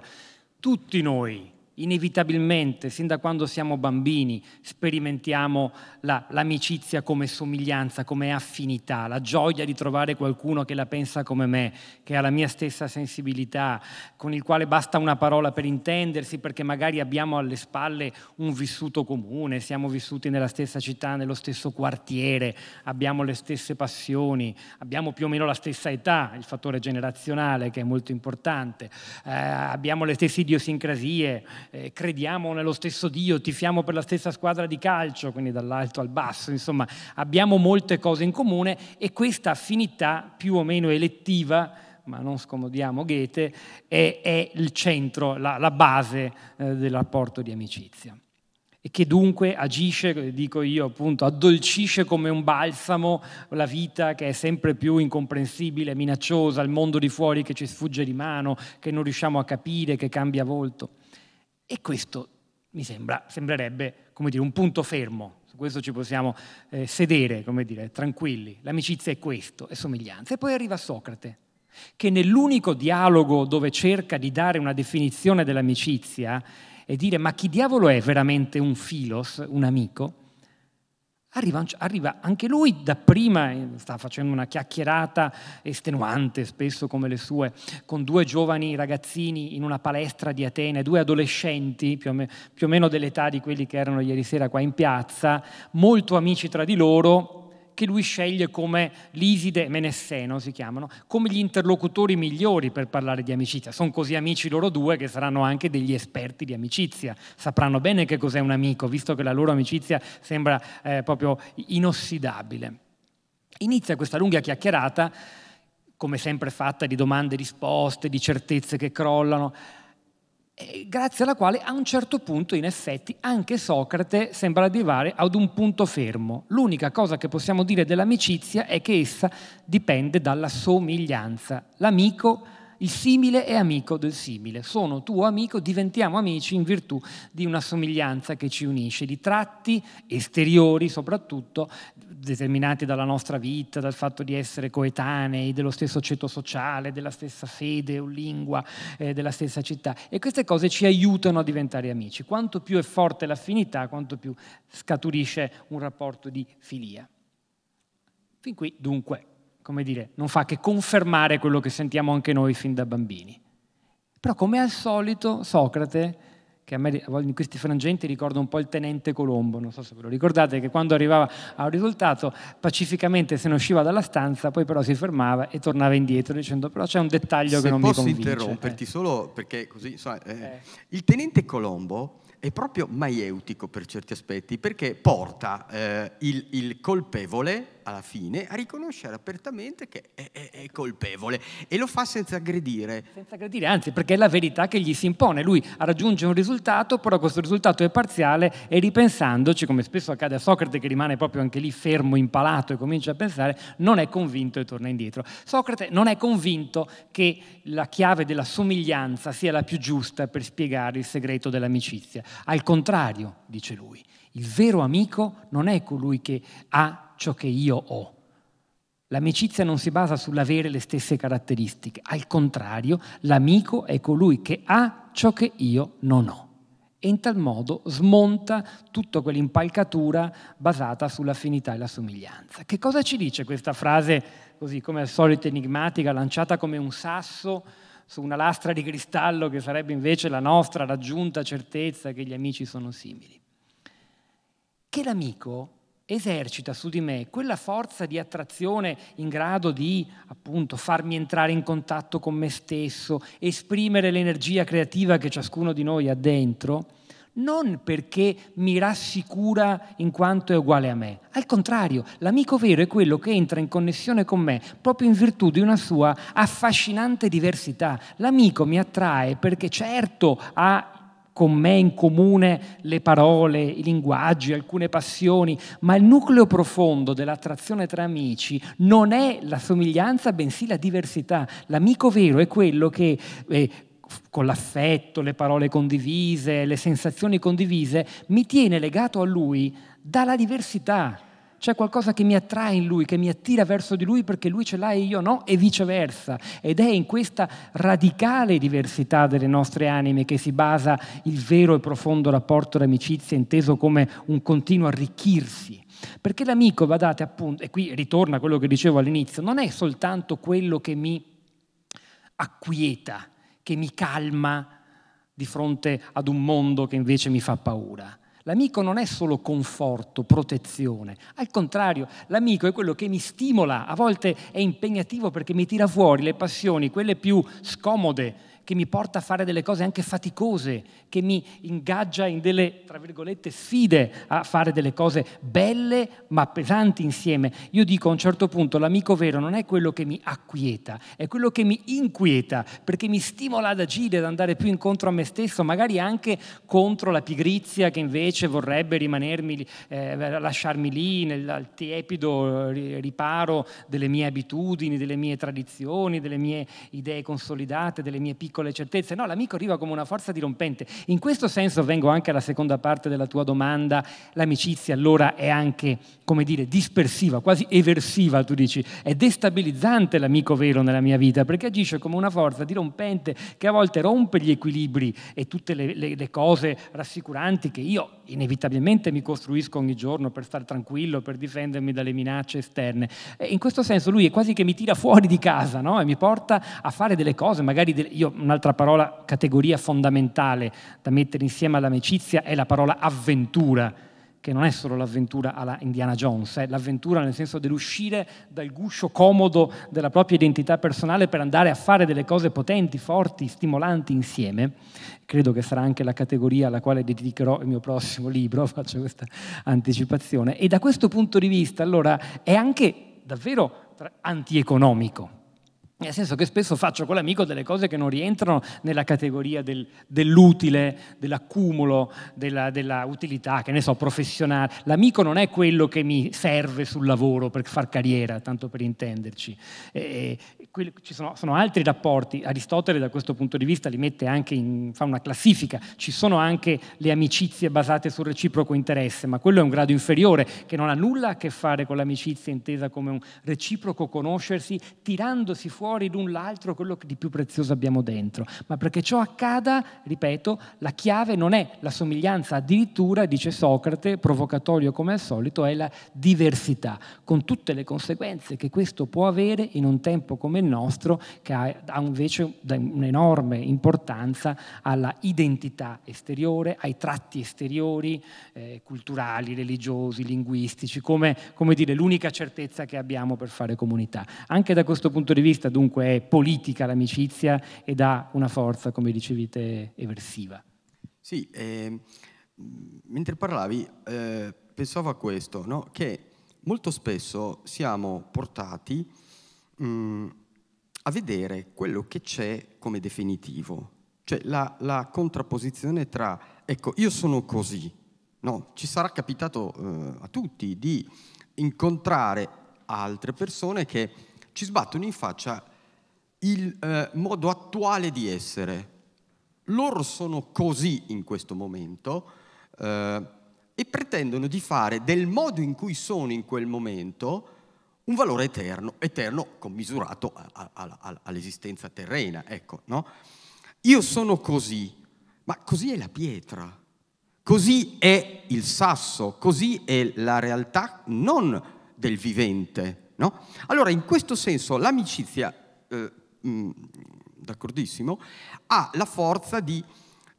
tutti noi inevitabilmente, sin da quando siamo bambini, sperimentiamo la, l'amicizia come somiglianza, come affinità, la gioia di trovare qualcuno che la pensa come me, che ha la mia stessa sensibilità, con il quale basta una parola per intendersi, perché magari abbiamo alle spalle un vissuto comune, siamo vissuti nella stessa città, nello stesso quartiere, abbiamo le stesse passioni, abbiamo più o meno la stessa età, il fattore generazionale che è molto importante, eh, abbiamo le stesse idiosincrasie eh, crediamo nello stesso Dio, tifiamo per la stessa squadra di calcio, quindi dall'alto al basso, insomma abbiamo molte cose in comune e questa affinità più o meno elettiva ma non scomodiamo Goethe, è, è il centro, la, la base eh, del rapporto di amicizia e che dunque agisce, dico io appunto, addolcisce come un balsamo la vita che è sempre più incomprensibile, minacciosa, il mondo di fuori che ci sfugge di mano, che non riusciamo a capire, che cambia volto. E questo mi sembra, sembrerebbe dire, un punto fermo, su questo ci possiamo eh, sedere, dire, tranquilli. L'amicizia è questo, è somiglianza. E poi arriva Socrate, che nell'unico dialogo dove cerca di dare una definizione dell'amicizia e dire ma chi diavolo è veramente un filos, un amico, Arriva, arriva, anche lui dapprima, eh, sta facendo una chiacchierata estenuante spesso come le sue, con due giovani ragazzini in una palestra di Atene, due adolescenti più o, me, più o meno dell'età di quelli che erano ieri sera qua in piazza, molto amici tra di loro, che lui sceglie come l'Iside e Menesseno si chiamano, come gli interlocutori migliori per parlare di amicizia. Sono così amici loro due che saranno anche degli esperti di amicizia, sapranno bene che cos'è un amico, visto che la loro amicizia sembra eh, proprio inossidabile. Inizia questa lunga chiacchierata, come sempre fatta di domande e risposte, di certezze che crollano, grazie alla quale a un certo punto in effetti anche Socrate sembra arrivare ad un punto fermo. L'unica cosa che possiamo dire dell'amicizia è che essa dipende dalla somiglianza. L'amico il simile è amico del simile. Sono tuo amico, diventiamo amici in virtù di una somiglianza che ci unisce, di tratti esteriori soprattutto, determinati dalla nostra vita, dal fatto di essere coetanei, dello stesso ceto sociale, della stessa fede o lingua, eh, della stessa città. E queste cose ci aiutano a diventare amici. Quanto più è forte l'affinità, quanto più scaturisce un rapporto di filia. Fin qui, dunque, come dire, non fa che confermare quello che sentiamo anche noi fin da bambini. Però come al solito Socrate, che a me in questi frangenti ricorda un po' il tenente Colombo, non so se ve lo ricordate, che quando arrivava a un risultato pacificamente se ne usciva dalla stanza, poi però si fermava e tornava indietro dicendo però c'è un dettaglio se che non mi convince. Posso interromperti eh. solo perché così... So, eh, eh. Il tenente Colombo è proprio maieutico per certi aspetti perché porta eh, il, il colpevole alla fine a riconoscere apertamente che è, è, è colpevole e lo fa senza aggredire. Senza aggredire, anzi perché è la verità che gli si impone. Lui raggiunge un risultato, però questo risultato è parziale e ripensandoci, come spesso accade a Socrate che rimane proprio anche lì fermo, impalato e comincia a pensare, non è convinto e torna indietro. Socrate non è convinto che la chiave della somiglianza sia la più giusta per spiegare il segreto dell'amicizia. Al contrario, dice lui, il vero amico non è colui che ha ciò che io ho. L'amicizia non si basa sull'avere le stesse caratteristiche, al contrario, l'amico è colui che ha ciò che io non ho. E in tal modo smonta tutta quell'impalcatura basata sull'affinità e la somiglianza. Che cosa ci dice questa frase, così come al solito enigmatica, lanciata come un sasso su una lastra di cristallo che sarebbe invece la nostra raggiunta certezza che gli amici sono simili? Che l'amico esercita su di me quella forza di attrazione in grado di appunto farmi entrare in contatto con me stesso, esprimere l'energia creativa che ciascuno di noi ha dentro, non perché mi rassicura in quanto è uguale a me. Al contrario, l'amico vero è quello che entra in connessione con me proprio in virtù di una sua affascinante diversità. L'amico mi attrae perché certo ha con me in comune le parole, i linguaggi, alcune passioni, ma il nucleo profondo dell'attrazione tra amici non è la somiglianza, bensì la diversità. L'amico vero è quello che eh, con l'affetto, le parole condivise, le sensazioni condivise, mi tiene legato a lui dalla diversità c'è qualcosa che mi attrae in lui, che mi attira verso di lui perché lui ce l'ha e io no, e viceversa. Ed è in questa radicale diversità delle nostre anime che si basa il vero e profondo rapporto d'amicizia, inteso come un continuo arricchirsi. Perché l'amico, guardate appunto, e qui ritorna a quello che dicevo all'inizio, non è soltanto quello che mi acquieta, che mi calma di fronte ad un mondo che invece mi fa paura L'amico non è solo conforto, protezione, al contrario, l'amico è quello che mi stimola, a volte è impegnativo perché mi tira fuori le passioni, quelle più scomode, che mi porta a fare delle cose anche faticose, che mi ingaggia in delle, tra virgolette, sfide a fare delle cose belle ma pesanti insieme. Io dico a un certo punto, l'amico vero non è quello che mi acquieta, è quello che mi inquieta, perché mi stimola ad agire, ad andare più incontro a me stesso, magari anche contro la pigrizia che invece vorrebbe rimanermi, eh, lasciarmi lì nel, al tiepido eh, riparo delle mie abitudini, delle mie tradizioni, delle mie idee consolidate, delle mie piccole piccole certezze, no, l'amico arriva come una forza dirompente. In questo senso vengo anche alla seconda parte della tua domanda, l'amicizia allora è anche, come dire, dispersiva, quasi eversiva, tu dici, è destabilizzante l'amico vero nella mia vita perché agisce come una forza dirompente che a volte rompe gli equilibri e tutte le, le, le cose rassicuranti che io inevitabilmente mi costruisco ogni giorno per stare tranquillo, per difendermi dalle minacce esterne. E in questo senso lui è quasi che mi tira fuori di casa no? e mi porta a fare delle cose, magari delle, io un'altra parola, categoria fondamentale da mettere insieme all'amicizia è la parola avventura, che non è solo l'avventura alla Indiana Jones, è l'avventura nel senso dell'uscire dal guscio comodo della propria identità personale per andare a fare delle cose potenti, forti, stimolanti insieme. Credo che sarà anche la categoria alla quale dedicherò il mio prossimo libro, faccio questa anticipazione. E da questo punto di vista, allora, è anche davvero antieconomico nel senso che spesso faccio con l'amico delle cose che non rientrano nella categoria del, dell'utile, dell'accumulo, della, della, utilità, che ne so, professionale. L'amico non è quello che mi serve sul lavoro per far carriera, tanto per intenderci. E, ci sono, sono, altri rapporti, Aristotele da questo punto di vista li mette anche in, fa una classifica, ci sono anche le amicizie basate sul reciproco interesse, ma quello è un grado inferiore che non ha nulla a che fare con l'amicizia intesa come un reciproco conoscersi, tirandosi fuori l'un l'altro quello che di più prezioso abbiamo dentro. Ma perché ciò accada, ripeto, la chiave non è la somiglianza, addirittura, dice Socrate, provocatorio come al solito, è la diversità, con tutte le conseguenze che questo può avere in un tempo come il nostro, che ha invece un'enorme importanza alla identità esteriore, ai tratti esteriori, eh, culturali, religiosi, linguistici, come, come dire l'unica certezza che abbiamo per fare comunità. Anche da questo punto di vista dunque è politica l'amicizia ed ha una forza, come dicevete, eversiva. Sì, eh, mentre parlavi eh, pensavo a questo, no? che molto spesso siamo portati mh, mm, a vedere quello che c'è come definitivo, cioè la, la contrapposizione tra, ecco, io sono così, no? ci sarà capitato eh, a tutti di incontrare altre persone che ci sbattono in faccia il eh, modo attuale di essere. Loro sono così in questo momento eh, e pretendono di fare del modo in cui sono in quel momento un valore eterno, eterno commisurato all'esistenza terrena, ecco, no? Io sono così, ma così è la pietra, così è il sasso, così è la realtà non del vivente, no? Allora, in questo senso, l'amicizia, eh, mm, d'accordissimo, ha la forza di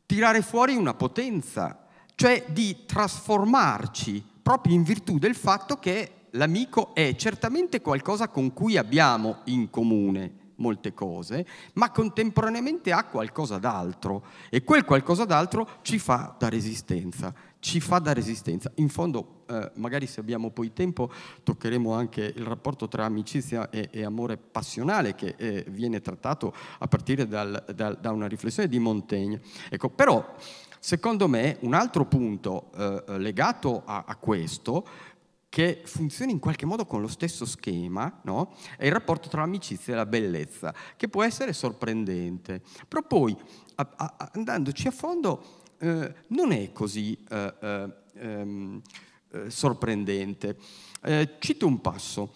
tirare fuori una potenza, cioè di trasformarci proprio in virtù del fatto che l'amico è certamente qualcosa con cui abbiamo in comune molte cose, ma contemporaneamente ha qualcosa d'altro e quel qualcosa d'altro ci fa da resistenza, ci fa da resistenza. In fondo, eh, magari se abbiamo poi tempo, toccheremo anche il rapporto tra amicizia e, e amore passionale che eh, viene trattato a partire dal, dal, da una riflessione di Montaigne. Ecco, però, secondo me, un altro punto eh, legato a, a questo che funzioni in qualche modo con lo stesso schema, no? è il rapporto tra l'amicizia e la bellezza, che può essere sorprendente. Però poi, a, a, andandoci a fondo, eh, non è così eh, eh, ehm, eh sorprendente. Eh, cito un passo.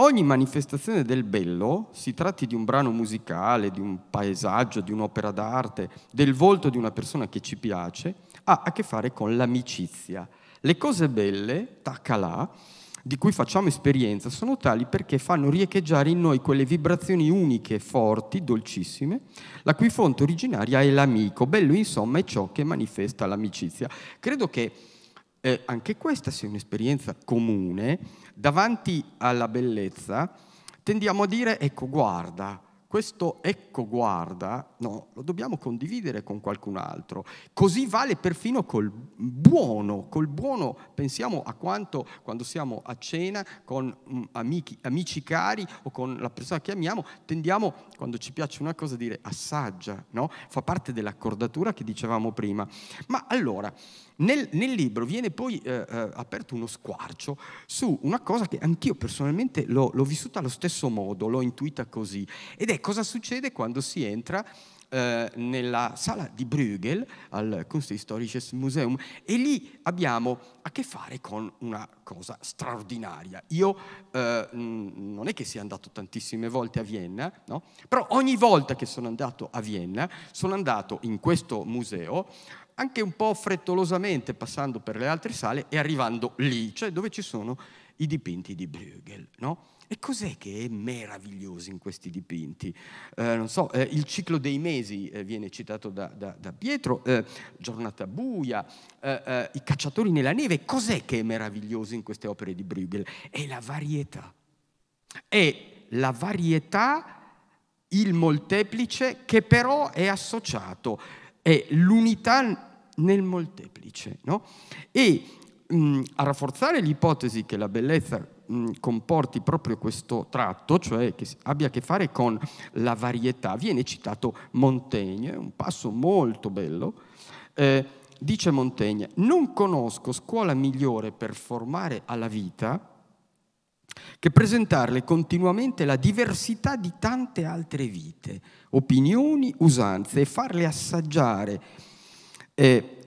Ogni manifestazione del bello, si tratti di un brano musicale, di un paesaggio, di un'opera d'arte, del volto di una persona che ci piace, ha a che fare con l'amicizia le cose belle, Takala, di cui facciamo esperienza, sono tali perché fanno riecheggiare in noi quelle vibrazioni uniche, forti, dolcissime, la cui fonte originaria è l'amico. Bello, insomma, è ciò che manifesta l'amicizia. Credo che eh, anche questa sia un'esperienza comune. Davanti alla bellezza tendiamo a dire, ecco, guarda, questo ecco guarda, no, lo dobbiamo condividere con qualcun altro. Così vale perfino col buono, col buono pensiamo a quanto quando siamo a cena con mm, amici, amici cari o con la persona che amiamo, tendiamo quando ci piace una cosa a dire assaggia, no? fa parte dell'accordatura che dicevamo prima. Ma allora, nel, nel libro viene poi eh, eh, aperto uno squarcio su una cosa che anch'io personalmente l'ho, l'ho vissuta allo stesso modo, l'ho intuita così, ed è cosa succede quando si entra eh, nella sala di Bruegel al Kunsthistorisches Museum e lì abbiamo a che fare con una cosa straordinaria. Io eh, non è che sia andato tantissime volte a Vienna, no? però ogni volta che sono andato a Vienna sono andato in questo museo anche un po' frettolosamente passando per le altre sale e arrivando lì, cioè dove ci sono i dipinti di Bruegel. No? E cos'è che è meraviglioso in questi dipinti? Eh, non so, eh, il ciclo dei mesi eh, viene citato da, da, da Pietro, eh, giornata buia, eh, eh, i cacciatori nella neve, cos'è che è meraviglioso in queste opere di Bruegel? È la varietà. È la varietà, il molteplice, che però è associato, è l'unità nel molteplice. No? E mh, a rafforzare l'ipotesi che la bellezza mh, comporti proprio questo tratto, cioè che abbia a che fare con la varietà, viene citato Montaigne, un passo molto bello. Eh, dice Montaigne, non conosco scuola migliore per formare alla vita che presentarle continuamente la diversità di tante altre vite, opinioni, usanze e farle assaggiare eh,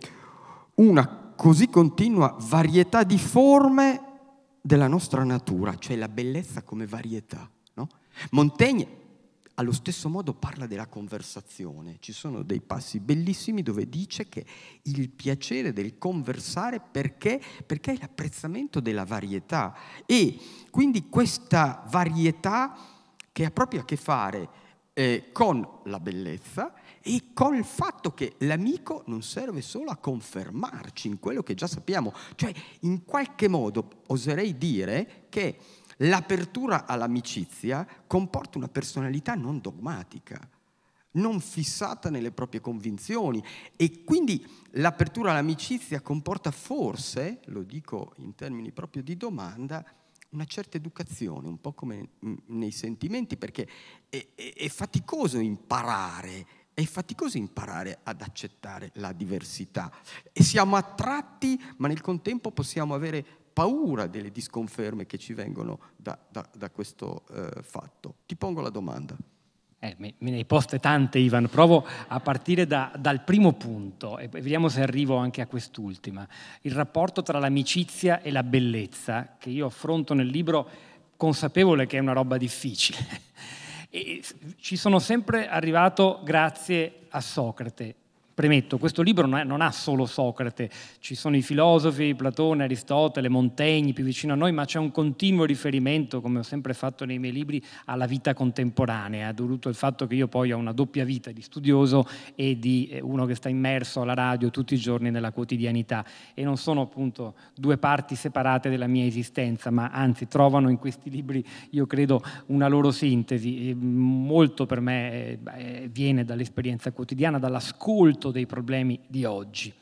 una così continua varietà di forme della nostra natura, cioè la bellezza come varietà. No? Montaigne allo stesso modo parla della conversazione, ci sono dei passi bellissimi dove dice che il piacere del conversare perché? Perché è l'apprezzamento della varietà e quindi questa varietà che ha proprio a che fare eh, con la bellezza e col fatto che l'amico non serve solo a confermarci in quello che già sappiamo, cioè in qualche modo oserei dire che l'apertura all'amicizia comporta una personalità non dogmatica, non fissata nelle proprie convinzioni e quindi l'apertura all'amicizia comporta forse, lo dico in termini proprio di domanda, una certa educazione, un po' come mm, nei sentimenti, perché è, è, è faticoso imparare è infatti così imparare ad accettare la diversità. E siamo attratti, ma nel contempo possiamo avere paura delle disconferme che ci vengono da, da, da questo eh, fatto. Ti pongo la domanda. Eh, me, me, ne hai poste tante, Ivan. Provo a partire da, dal primo punto e vediamo se arrivo anche a quest'ultima. Il rapporto tra l'amicizia e la bellezza, che io affronto nel libro consapevole che è una roba difficile e ci sono sempre arrivato grazie a Socrate Premetto, questo libro non, è, non, ha solo Socrate, ci sono i filosofi, Platone, Aristotele, Montaigne più vicino a noi, ma c'è un continuo riferimento, come ho sempre fatto nei miei libri, alla vita contemporanea, dovuto al fatto che io poi ho una doppia vita di studioso e di eh, uno che sta immerso alla radio tutti i giorni nella quotidianità e non sono appunto due parti separate della mia esistenza, ma anzi trovano in questi libri, io credo, una loro sintesi. E mm, molto per me eh, viene dall'esperienza quotidiana, dall'ascolto tanto dei problemi di oggi.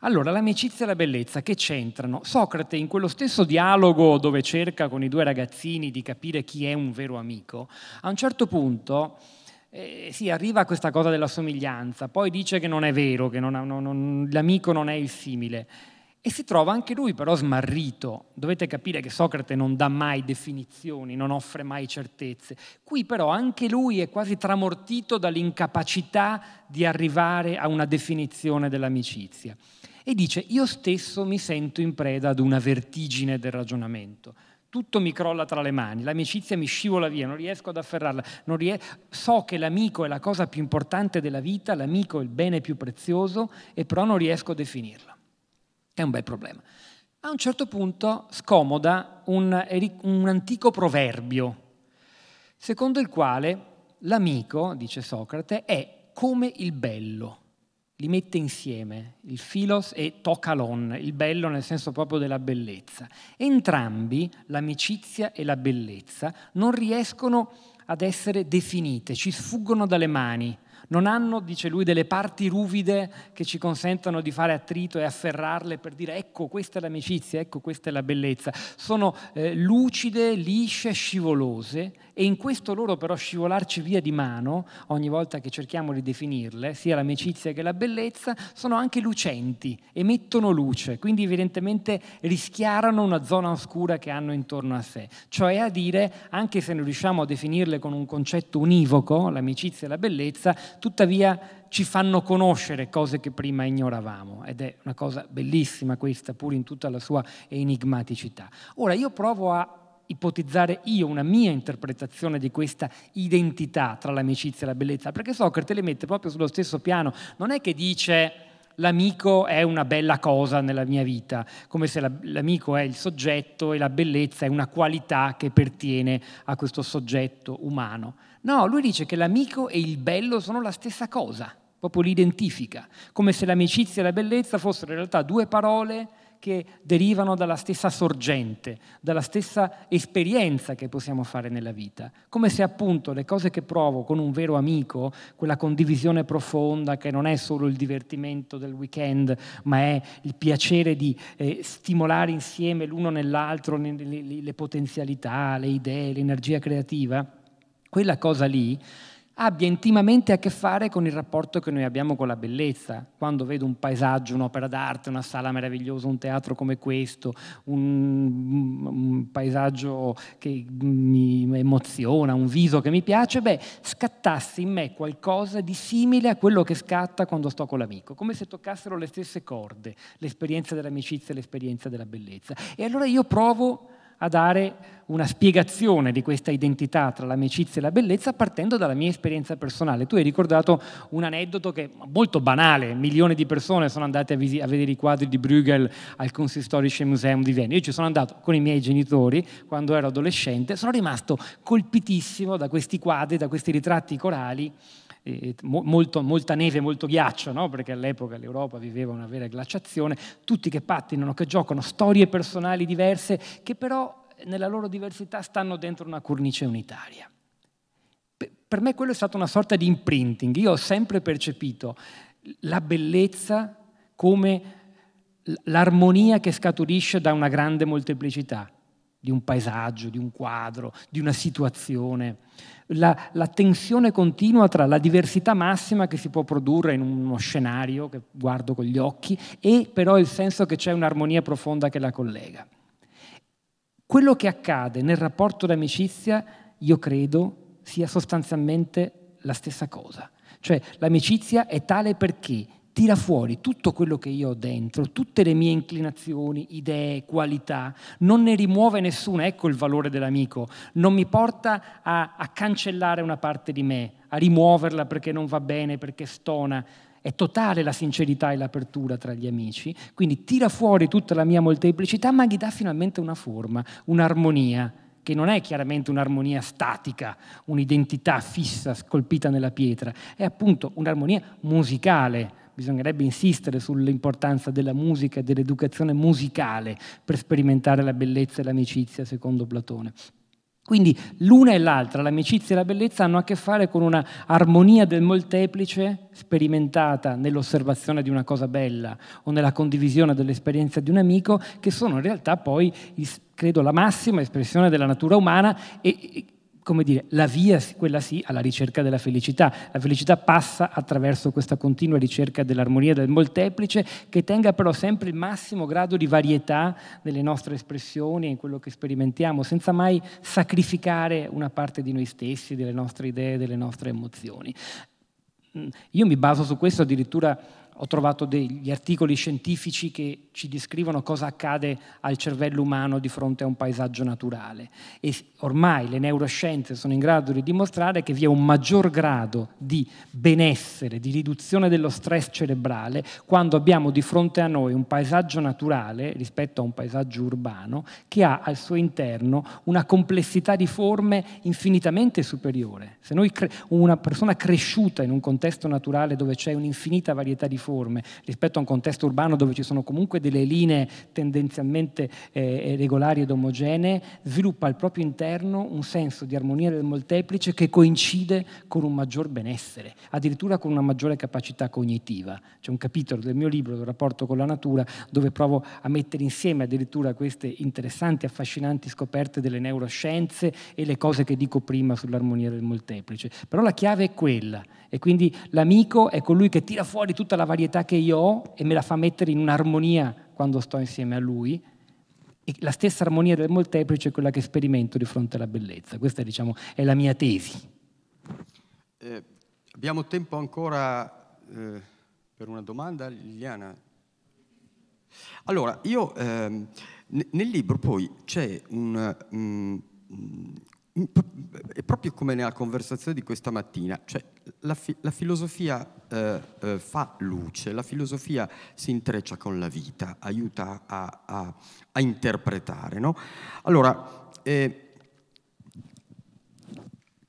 Allora, l'amicizia e la bellezza che c'entrano? Socrate, in quello stesso dialogo dove cerca con i due ragazzini di capire chi è un vero amico, a un certo punto eh, si sì, arriva a questa cosa della somiglianza, poi dice che non è vero, che non non, non, l'amico non è il simile. E si trova anche lui però smarrito. Dovete capire che Socrate non dà mai definizioni, non offre mai certezze. Qui però anche lui è quasi tramortito dall'incapacità di arrivare a una definizione dell'amicizia. E dice, io stesso mi sento in preda ad una vertigine del ragionamento. Tutto mi crolla tra le mani, l'amicizia mi scivola via, non riesco ad afferrarla. Ries- so che l'amico è la cosa più importante della vita, l'amico è il bene più prezioso, e però non riesco a definirla. È un bel problema. A un certo punto scomoda un, un antico proverbio, secondo il quale l'amico, dice Socrate, è come il bello. Li mette insieme, il filos e tocalon, il bello nel senso proprio della bellezza. Entrambi, l'amicizia e la bellezza, non riescono ad essere definite, ci sfuggono dalle mani, non hanno, dice lui, delle parti ruvide che ci consentano di fare attrito e afferrarle per dire ecco questa è l'amicizia, ecco questa è la bellezza. Sono eh, lucide, lisce, scivolose e in questo loro però scivolarci via di mano, ogni volta che cerchiamo di definirle, sia l'amicizia che la bellezza, sono anche lucenti, emettono luce, quindi evidentemente rischiarano una zona oscura che hanno intorno a sé. Cioè a dire, anche se non riusciamo a definirle con un concetto univoco, l'amicizia e la bellezza, tuttavia ci fanno conoscere cose che prima ignoravamo ed è una cosa bellissima questa, pur in tutta la sua enigmaticità. Ora io provo a ipotizzare io una mia interpretazione di questa identità tra l'amicizia e la bellezza, perché Socrate le mette proprio sullo stesso piano, non è che dice l'amico è una bella cosa nella mia vita, come se l'amico è il soggetto e la bellezza è una qualità che pertiene a questo soggetto umano. No, lui dice che l'amico e il bello sono la stessa cosa, proprio li identifica, come se l'amicizia e la bellezza fossero in realtà due parole che derivano dalla stessa sorgente, dalla stessa esperienza che possiamo fare nella vita. Come se appunto le cose che provo con un vero amico, quella condivisione profonda che non è solo il divertimento del weekend, ma è il piacere di eh, stimolare insieme l'uno nell'altro le, le, le potenzialità, le idee, l'energia creativa, quella cosa lì abbia intimamente a che fare con il rapporto che noi abbiamo con la bellezza. Quando vedo un paesaggio, un'opera d'arte, una sala meravigliosa, un teatro come questo, un, un paesaggio che mi emoziona, un viso che mi piace, beh, scattasse in me qualcosa di simile a quello che scatta quando sto con l'amico, come se toccassero le stesse corde, l'esperienza dell'amicizia e l'esperienza della bellezza. E allora io provo a dare una spiegazione di questa identità tra l'amicizia e la bellezza partendo dalla mia esperienza personale. Tu hai ricordato un aneddoto che è molto banale, milioni di persone sono andate a, visi- a vedere i quadri di Bruegel al Kunsthistorische Museum di Vienna. Io ci sono andato con i miei genitori quando ero adolescente, sono rimasto colpitissimo da questi quadri, da questi ritratti corali eh, molto, molta neve, molto ghiaccio, no? perché all'epoca l'Europa viveva una vera glaciazione, tutti che pattinano, che giocano, storie personali diverse, che però eh, nella loro diversità stanno dentro una cornice unitaria. Per me quello è stato una sorta di imprinting, io ho sempre percepito la bellezza come l'armonia che scaturisce da una grande molteplicità, di un paesaggio, di un quadro, di una situazione la, la, tensione continua tra la diversità massima che si può produrre in uno scenario che guardo con gli occhi e però il senso che c'è un'armonia profonda che la collega. Quello che accade nel rapporto d'amicizia, io credo, sia sostanzialmente la stessa cosa. Cioè l'amicizia è tale perché tira fuori tutto quello che io ho dentro, tutte le mie inclinazioni, idee, qualità, non ne rimuove nessuna, ecco il valore dell'amico, non mi porta a, a cancellare una parte di me, a rimuoverla perché non va bene, perché stona. È totale la sincerità e l'apertura tra gli amici, quindi tira fuori tutta la mia molteplicità, ma gli dà finalmente una forma, un'armonia, che non è chiaramente un'armonia statica, un'identità fissa, scolpita nella pietra, è appunto un'armonia musicale, Bisognerebbe insistere sull'importanza della musica e dell'educazione musicale per sperimentare la bellezza e l'amicizia, secondo Platone. Quindi l'una e l'altra, l'amicizia e la bellezza, hanno a che fare con una armonia del molteplice sperimentata nell'osservazione di una cosa bella o nella condivisione dell'esperienza di un amico, che sono in realtà poi, credo, la massima espressione della natura umana e, come dire, la via, quella sì, alla ricerca della felicità. La felicità passa attraverso questa continua ricerca dell'armonia, del molteplice, che tenga però sempre il massimo grado di varietà nelle nostre espressioni in quello che sperimentiamo, senza mai sacrificare una parte di noi stessi, delle nostre idee, delle nostre emozioni. Mm, io mi baso su questo addirittura ho trovato degli articoli scientifici che ci descrivono cosa accade al cervello umano di fronte a un paesaggio naturale e ormai le neuroscienze sono in grado di dimostrare che vi è un maggior grado di benessere, di riduzione dello stress cerebrale quando abbiamo di fronte a noi un paesaggio naturale rispetto a un paesaggio urbano che ha al suo interno una complessità di forme infinitamente superiore. Se noi cre- una persona cresciuta in un contesto naturale dove c'è un'infinita varietà di forme rispetto a un contesto urbano dove ci sono comunque delle linee tendenzialmente eh, eh, regolari ed omogenee, sviluppa al proprio interno un senso di armonia del molteplice che coincide con un maggior benessere, addirittura con una maggiore capacità cognitiva. C'è un capitolo del mio libro, Il rapporto con la natura, dove provo a mettere insieme addirittura queste interessanti, affascinanti scoperte delle neuroscienze e le cose che dico prima sull'armonia del molteplice. Però la chiave è quella, e quindi l'amico è colui che tira fuori tutta la varietà che io ho e me la fa mettere in un'armonia quando sto insieme a lui. E la stessa armonia del molteplice è quella che sperimento di fronte alla bellezza. Questa diciamo, è la mia tesi. Eh, abbiamo tempo ancora eh, per una domanda, Liliana? Allora, io ehm, nel libro poi c'è un, um, è proprio come nella conversazione di questa mattina, cioè la, fi- la filosofia eh, eh, fa luce, la filosofia si intreccia con la vita, aiuta a, a, a interpretare. No? Allora, eh,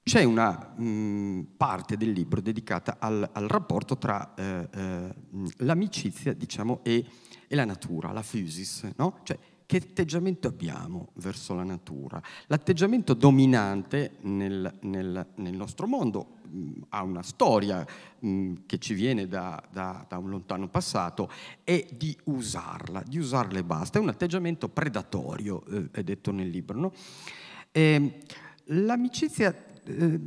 c'è una mh, mm, parte del libro dedicata al, al rapporto tra eh, eh, l'amicizia diciamo, e, e, la natura, la physis, no? cioè, che atteggiamento abbiamo verso la natura? L'atteggiamento dominante nel, nel, nel nostro mondo mh, mm, ha una storia mh, mm, che ci viene da, da, da, un lontano passato, è di usarla, di usarla e basta. È un atteggiamento predatorio, eh, è detto nel libro. No? Eh, l'amicizia eh,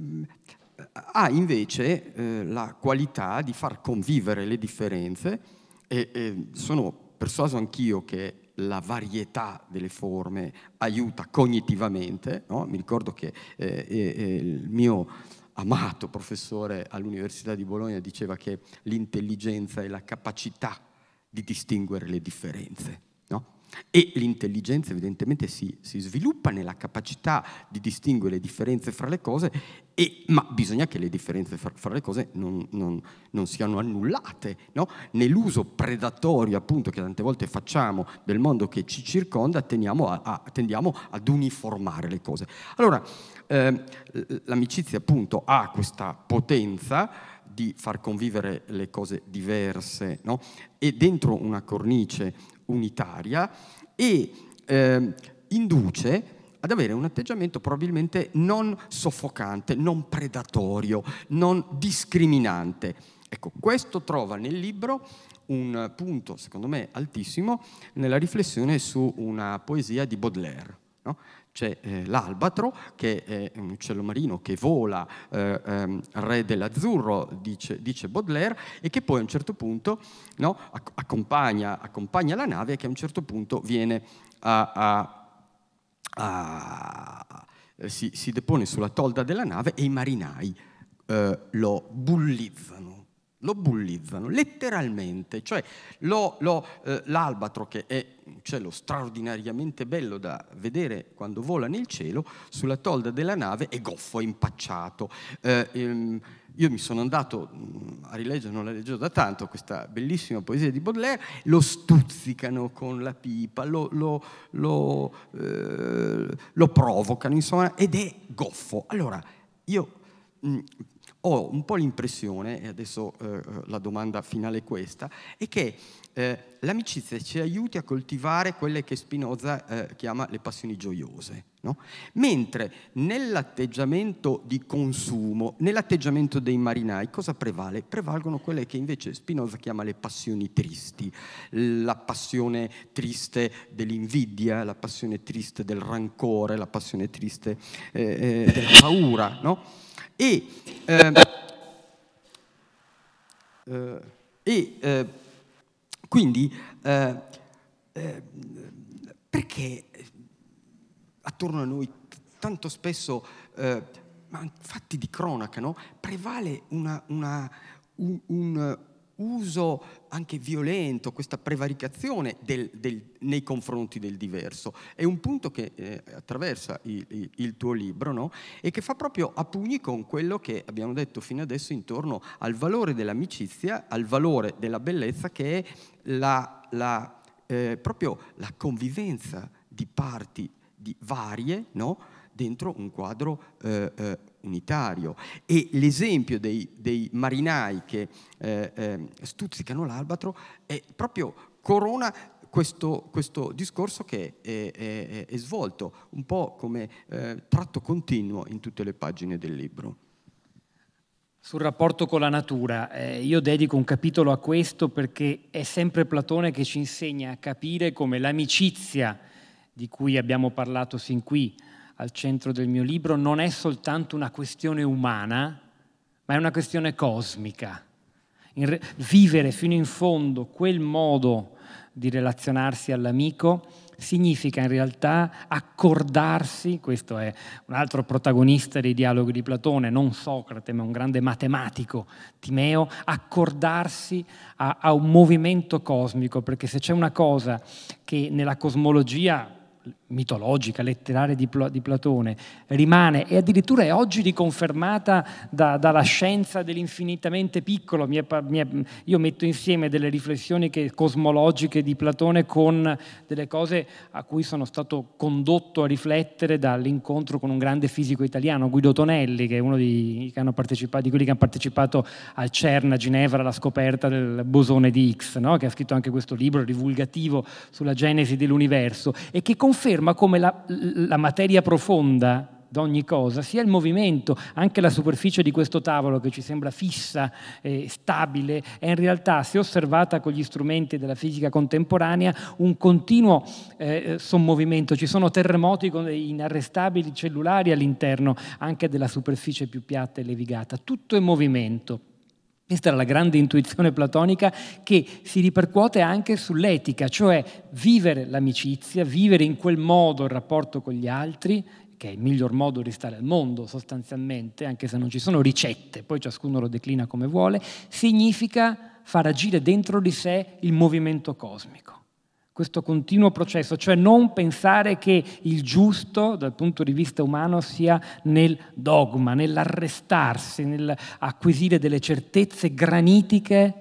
ha invece eh, la qualità di far convivere le differenze e, e sono persuaso anch'io che la varietà delle forme aiuta cognitivamente. No? Mi ricordo che eh, eh, eh, il mio amato professore all'Università di Bologna diceva che l'intelligenza è la capacità di distinguere le differenze. E l'intelligenza evidentemente si, si, sviluppa nella capacità di distinguere le differenze fra le cose, e, ma bisogna che le differenze fra, fra le cose non, non, non siano annullate, no? nell'uso predatorio appunto che tante volte facciamo del mondo che ci circonda, a, a, tendiamo ad uniformare le cose. Allora, eh, l'amicizia appunto ha questa potenza di far convivere le cose diverse no? e dentro una cornice unitaria e eh, induce ad avere un atteggiamento probabilmente non soffocante, non predatorio, non discriminante. Ecco, questo trova nel libro un punto, secondo me, altissimo nella riflessione su una poesia di Baudelaire, no? c'è eh, l'albatro, che è eh, un uccello marino che vola, eh, ehm, re dell'azzurro, dice, dice, Baudelaire, e che poi a un certo punto no, accompagna, accompagna, la nave e che a un certo punto viene a, a, a si, si, depone sulla tolda della nave e i marinai eh, lo bullizzano lo bullizzano letteralmente, cioè lo, lo, eh, l'albatro che è un cielo straordinariamente bello da vedere quando vola nel cielo, sulla tolda della nave è goffo, è impacciato. Eh, ehm, io mi sono andato mm, a rileggere, non la leggevo da tanto, questa bellissima poesia di Baudelaire, lo stuzzicano con la pipa, lo, lo, lo, eh, lo provocano, insomma, ed è goffo. Allora, io mh, mm, ho un po' l'impressione, e adesso eh, eh, la domanda finale è questa, è che eh, l'amicizia ci aiuti a coltivare quelle che Spinoza eh, chiama le passioni gioiose, no? mentre nell'atteggiamento di consumo, nell'atteggiamento dei marinai, cosa prevale? Prevalgono quelle che invece Spinoza chiama le passioni tristi, la passione triste dell'invidia, la passione triste del rancore, la passione triste eh, eh, della paura. No? Ehm, eh, e, eh, eh, quindi, eh, perché attorno a noi tanto spesso, eh, ma fatti di cronaca, no? prevale una, una un, un, uso anche violento, questa prevaricazione del, del, nei confronti del diverso. È un punto che eh, attraversa il, il, tuo libro no? e che fa proprio a pugni con quello che abbiamo detto fino adesso intorno al valore dell'amicizia, al valore della bellezza che è la, la, eh, proprio la convivenza di parti di varie no? dentro un quadro eh, eh unitario e l'esempio dei, dei marinai che eh, eh, stuzzicano l'albatro è proprio corona questo, questo, discorso che è, è, è, svolto un po' come eh, tratto continuo in tutte le pagine del libro. Sul rapporto con la natura, eh, io dedico un capitolo a questo perché è sempre Platone che ci insegna a capire come l'amicizia di cui abbiamo parlato sin qui, al centro del mio libro non è soltanto una questione umana, ma è una questione cosmica. Re- vivere fino in fondo quel modo di relazionarsi all'amico significa in realtà accordarsi, questo è un altro protagonista dei dialoghi di Platone, non Socrate ma un grande matematico, Timeo, accordarsi a, a un movimento cosmico, perché se c'è una cosa che nella cosmologia mitologica, letteraria di, di, Platone, rimane e addirittura è oggi riconfermata da, dalla scienza dell'infinitamente piccolo. Mi è, mi è, io metto insieme delle riflessioni che, cosmologiche di Platone con delle cose a cui sono stato condotto a riflettere dall'incontro con un grande fisico italiano, Guido Tonelli, che è uno di, di quelli che hanno partecipato al CERN a Ginevra alla scoperta del bosone di Higgs, no? che ha scritto anche questo libro divulgativo sulla genesi dell'universo e che conferma afferma come la, la materia profonda ogni cosa, sia il movimento, anche la superficie di questo tavolo che ci sembra fissa, eh, stabile, è in realtà, se osservata con gli strumenti della fisica contemporanea, un continuo eh, sommovimento. Ci sono terremoti con inarrestabili cellulari all'interno anche della superficie più piatta e levigata. Tutto è movimento. Questa era la grande intuizione platonica che si ripercuote anche sull'etica, cioè vivere l'amicizia, vivere in quel modo il rapporto con gli altri, che è il miglior modo di stare al mondo sostanzialmente, anche se non ci sono ricette, poi ciascuno lo declina come vuole, significa far agire dentro di sé il movimento cosmico questo continuo processo, cioè non pensare che il giusto dal punto di vista umano sia nel dogma, nell'arrestarsi, nell'acquisire delle certezze granitiche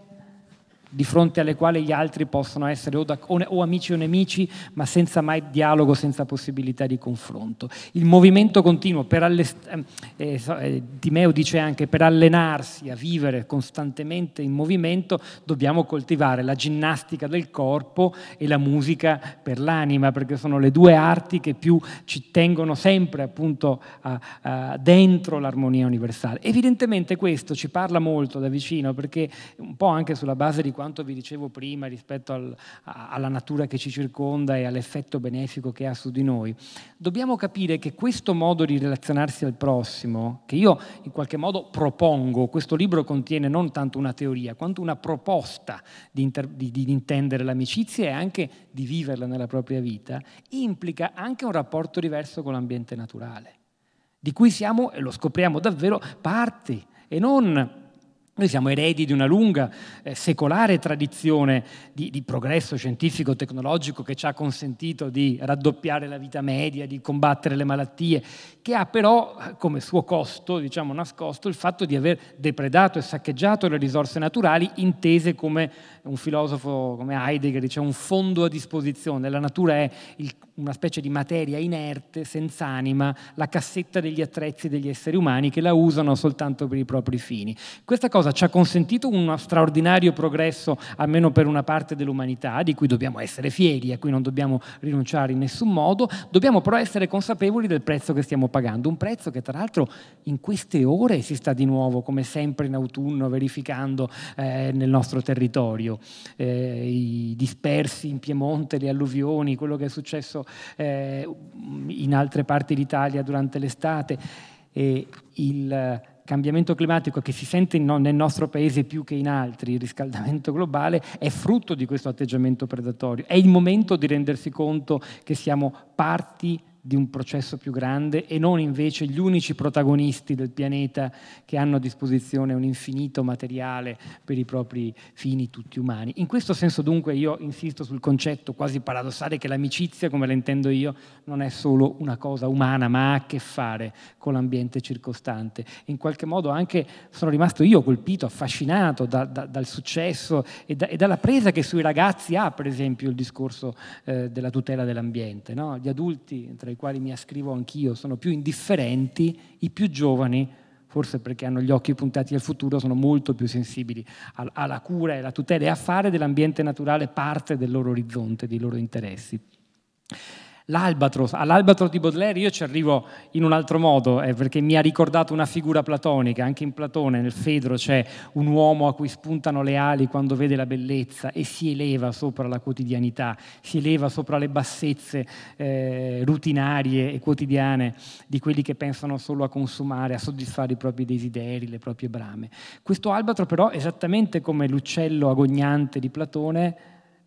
di fronte alle quali gli altri possono essere o, da, o, o amici o nemici, ma senza mai dialogo, senza possibilità di confronto. Il movimento continuo, per allest- ehm, eh, eh, Timeo dice anche, per allenarsi a vivere costantemente in movimento, dobbiamo coltivare la ginnastica del corpo e la musica per l'anima, perché sono le due arti che più ci tengono sempre appunto a, a, dentro l'armonia universale. Evidentemente questo ci parla molto da vicino, perché un po' anche sulla base di quanto quanto vi dicevo prima rispetto al, alla natura che ci circonda e all'effetto benefico che ha su di noi, dobbiamo capire che questo modo di relazionarsi al prossimo, che io in qualche modo propongo, questo libro contiene non tanto una teoria quanto una proposta di, inter, di, di intendere l'amicizia e anche di viverla nella propria vita, implica anche un rapporto diverso con l'ambiente naturale, di cui siamo, e lo scopriamo davvero, parti e non noi siamo eredi di una lunga, eh, secolare tradizione di, di, progresso scientifico, tecnologico che ci ha consentito di raddoppiare la vita media, di combattere le malattie, che ha però eh, come suo costo, diciamo nascosto, il fatto di aver depredato e saccheggiato le risorse naturali intese come un filosofo come Heidegger dice un fondo a disposizione. La natura è il, una specie di materia inerte, senza anima, la cassetta degli attrezzi degli esseri umani che la usano soltanto per i propri fini. Questa cosa cosa ci ha consentito uno straordinario progresso, almeno per una parte dell'umanità, di cui dobbiamo essere fieri, a cui non dobbiamo rinunciare in nessun modo, dobbiamo però essere consapevoli del prezzo che stiamo pagando, un prezzo che tra l'altro in queste ore si sta di nuovo, come sempre in autunno, verificando eh, nel nostro territorio. Eh, I dispersi in Piemonte, le alluvioni, quello che è successo eh, in altre parti d'Italia durante l'estate. E il cambiamento climatico che si sente nel nostro paese più che in altri, il riscaldamento globale, è frutto di questo atteggiamento predatorio. È il momento di rendersi conto che siamo parti di un processo più grande e non invece gli unici protagonisti del pianeta che hanno a disposizione un infinito materiale per i propri fini tutti umani. In questo senso dunque io insisto sul concetto quasi paradossale che l'amicizia, come la intendo io, non è solo una cosa umana, ma ha a che fare con l'ambiente circostante. In qualche modo anche sono rimasto io colpito, affascinato da, da, dal successo e, da, e, dalla presa che sui ragazzi ha, per esempio, il discorso eh, della tutela dell'ambiente. No? Gli adulti, tra i ai quali mi ascrivo anch'io, sono più indifferenti, i più giovani, forse perché hanno gli occhi puntati al futuro, sono molto più sensibili alla cura e alla tutela e a fare dell'ambiente naturale parte del loro orizzonte, dei loro interessi. L'albatros, all'albatro di Baudelaire io ci arrivo in un altro modo, eh, perché mi ha ricordato una figura platonica, anche in Platone, nel Fedro c'è un uomo a cui spuntano le ali quando vede la bellezza e si eleva sopra la quotidianità, si eleva sopra le bassezze eh, rutinarie e quotidiane di quelli che pensano solo a consumare, a soddisfare i propri desideri, le proprie brame. Questo albatro però, esattamente come l'uccello agognante di Platone,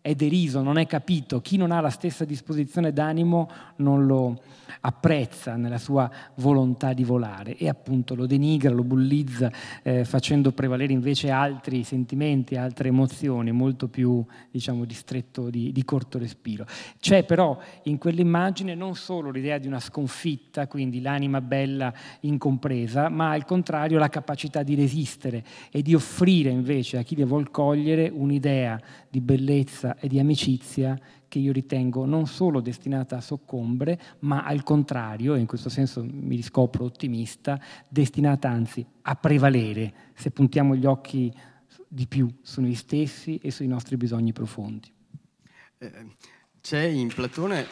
è deriso, non è capito, chi non ha la stessa disposizione d'animo non lo apprezza nella sua volontà di volare e appunto lo denigra, lo bullizza, eh, facendo prevalere invece altri sentimenti, altre emozioni, molto più diciamo di stretto, di, di corto respiro. C'è però in quell'immagine non solo l'idea di una sconfitta, quindi l'anima bella incompresa, ma al contrario la capacità di resistere e di offrire invece a chi le vuol cogliere un'idea di bellezza conoscenza e di amicizia che io ritengo non solo destinata a soccombere, ma al contrario, e in questo senso mi riscopro ottimista, destinata anzi a prevalere se puntiamo gli occhi di più su noi stessi e sui nostri bisogni profondi. Eh, c'è in Platone...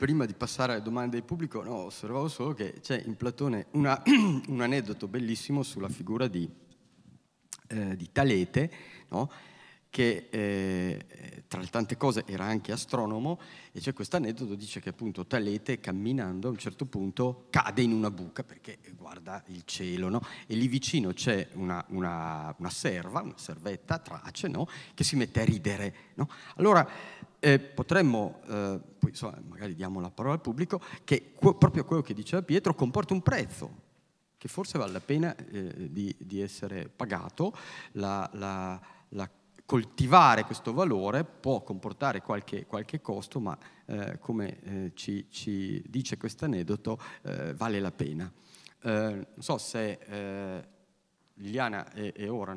prima di passare alle domande del pubblico, no, osservavo solo che c'è in Platone una, un aneddoto bellissimo sulla figura di, eh, di Talete, no? che eh, tra le tante cose era anche astronomo, e c'è questo aneddoto, dice che appunto Talete camminando a un certo punto cade in una buca perché guarda il cielo, no? e lì vicino c'è una, una, una serva, una servetta, trace, no? che si mette a ridere. No? Allora eh, potremmo, eh, poi, so, magari diamo la parola al pubblico, che proprio quello che diceva Pietro comporta un prezzo che forse vale la pena eh, di, di, essere pagato, la, la, la coltivare questo valore può comportare qualche, qualche costo, ma eh, come eh, ci, ci, dice questo aneddoto, eh, vale la pena. Eh, non so se eh, Liliana e, e ora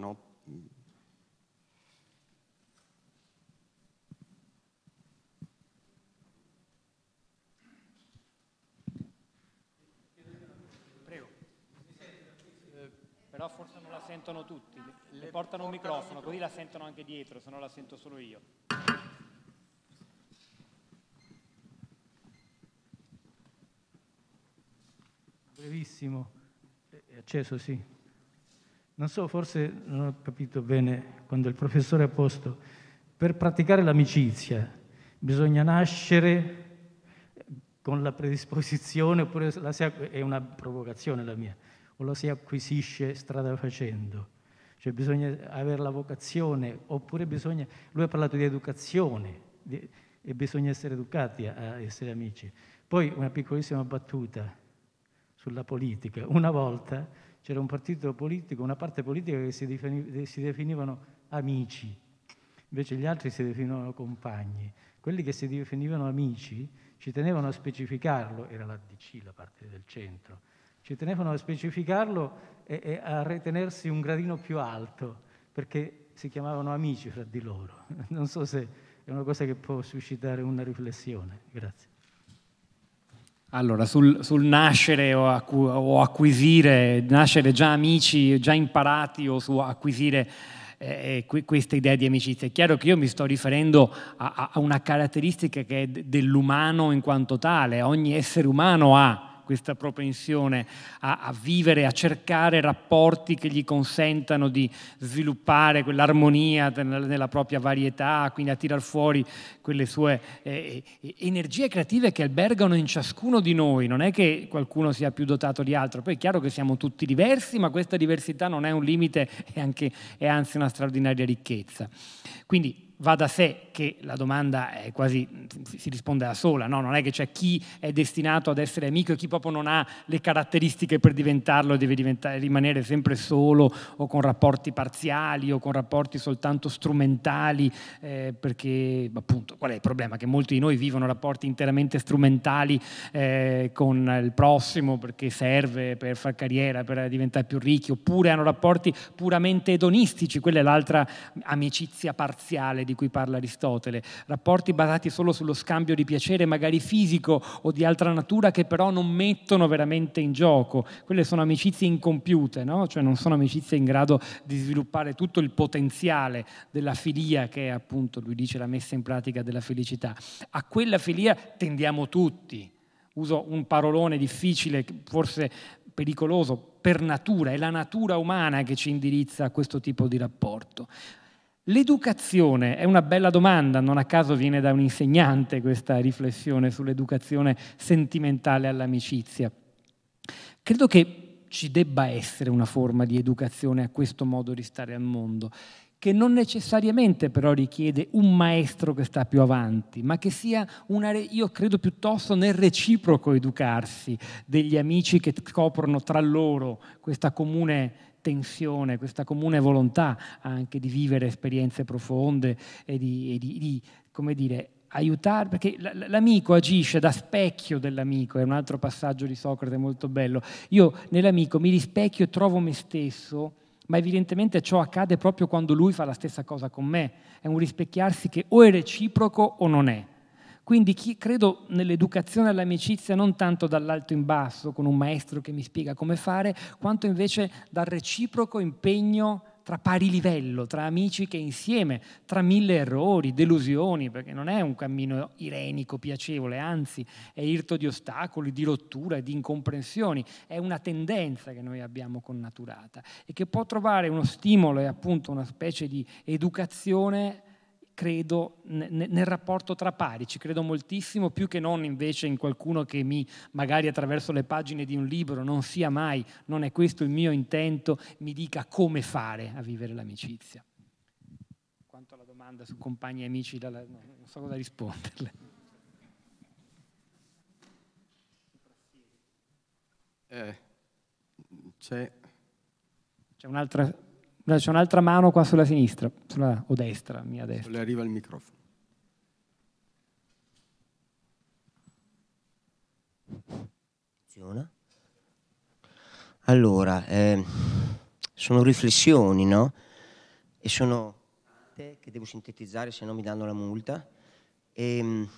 però forse non la sentono tutti. Le, le portano un microfono, così la sentono anche dietro, se no la sento solo io. Brevissimo, è acceso sì. Non so, forse non ho capito bene quando il professore ha posto, per praticare l'amicizia bisogna nascere con la predisposizione oppure la, è una provocazione la mia o la si acquisisce strada facendo. Cioè bisogna avere la vocazione, oppure bisogna... Lui ha parlato di educazione di, e bisogna essere educati a, a essere amici. Poi una piccolissima battuta sulla politica. Una volta c'era un partito politico, una parte politica che si, defini, eh, si definivano amici, invece gli altri si definivano compagni. Quelli che si definivano amici ci tenevano a specificarlo, era la DC, la parte del centro, ci tenevano a specificarlo e, e a ritenersi un gradino più alto, perché si chiamavano amici fra di loro. Non so se è una cosa che può suscitare una riflessione. Grazie. Allora, sul, sul nascere o, acqu- o, acquisire, nascere già amici, già imparati o su acquisire eh, eh que- questa idea di amicizia. È chiaro che io mi sto riferendo a, a una caratteristica che è dell'umano in quanto tale. Ogni essere umano ha questa propensione a, a vivere, a cercare rapporti che gli consentano di sviluppare quell'armonia nella propria varietà, quindi a tirar fuori quelle sue eh, eh, eh, energie creative che albergano in ciascuno di noi. Non è che qualcuno sia più dotato di altro, poi è chiaro che siamo tutti diversi, ma questa diversità non è un limite, è, anche, è anzi una straordinaria ricchezza. Quindi va da sé che la domanda è quasi, si risponde da sola, no? non è che c'è chi è destinato ad essere amico e chi proprio non ha le caratteristiche per diventarlo, e deve diventare, rimanere sempre solo o con rapporti parziali o con rapporti soltanto strumentali, eh, perché appunto qual è il problema? Che molti di noi vivono rapporti interamente strumentali eh, con il prossimo perché serve per far carriera, per diventare più ricchi, oppure hanno rapporti puramente edonistici, quella è l'altra amicizia parziale sociale di cui parla Aristotele, rapporti basati solo sullo scambio di piacere magari fisico o di altra natura che però non mettono veramente in gioco. Quelle sono amicizie incompiute, no? cioè non sono amicizie in grado di sviluppare tutto il potenziale della filia che è appunto, lui dice, la messa in pratica della felicità. A quella filia tendiamo tutti. Uso un parolone difficile, forse pericoloso per natura, è la natura umana che ci indirizza a questo tipo di rapporto. L'educazione è una bella domanda, non a caso viene da un insegnante questa riflessione sull'educazione sentimentale all'amicizia. Credo che ci debba essere una forma di educazione a questo modo di stare al mondo, che non necessariamente però richiede un maestro che sta più avanti, ma che sia una, io credo piuttosto nel reciproco educarsi degli amici che scoprono tra loro questa comune tensione, questa comune volontà anche di vivere esperienze profonde e di, e di, di come dire, aiutare, perché l'amico agisce da specchio dell'amico, è un altro passaggio di Socrate molto bello. Io nell'amico mi rispecchio e trovo me stesso, ma evidentemente ciò accade proprio quando lui fa la stessa cosa con me. È un rispecchiarsi che o è reciproco o non è. Quindi chi, credo nell'educazione all'amicizia non tanto dall'alto in basso, con un maestro che mi spiega come fare, quanto invece dal reciproco impegno tra pari livello, tra amici che insieme, tra mille errori, delusioni, perché non è un cammino irenico, piacevole, anzi è irto di ostacoli, di rottura, di incomprensioni, è una tendenza che noi abbiamo connaturata e che può trovare uno stimolo e appunto una specie di educazione credo nel rapporto tra pari, ci credo moltissimo, più che non invece in qualcuno che mi, magari attraverso le pagine di un libro, non sia mai, non è questo il mio intento, mi dica come fare a vivere l'amicizia. Quanto alla domanda su compagni e amici, non so cosa risponderle. Eh, c'è... c'è un'altra c'è un'altra mano qua sulla sinistra, sulla, o destra, mia destra. Le arriva il microfono. Allora, eh, sono riflessioni, no? E sono che devo sintetizzare, se no mi danno la multa. E, ehm,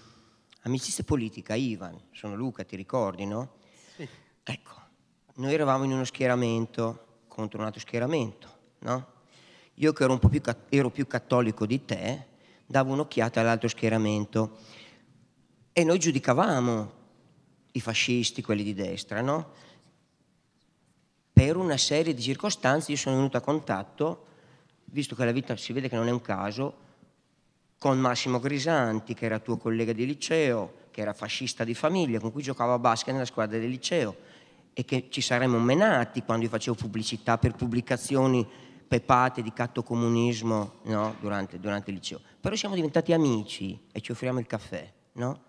amicizia politica, Ivan, sono Luca, ti ricordi, no? Sì. Ecco, noi eravamo in uno schieramento contro un altro schieramento no? Io che ero, un po più, ero più cattolico di te, davo un'occhiata all'altro schieramento e noi giudicavamo i fascisti, quelli di destra, no? Per una serie di circostanze io sono venuto a contatto, visto che la vita si vede che non è un caso, con Massimo Grisanti, che era tuo collega di liceo, che era fascista di famiglia, con cui giocava a basket nella squadra del liceo e che ci saremmo menati quando io facevo pubblicità per pubblicazioni pepate di catto comunismo no? durante, durante, il liceo, però siamo diventati amici e ci offriamo il caffè. No?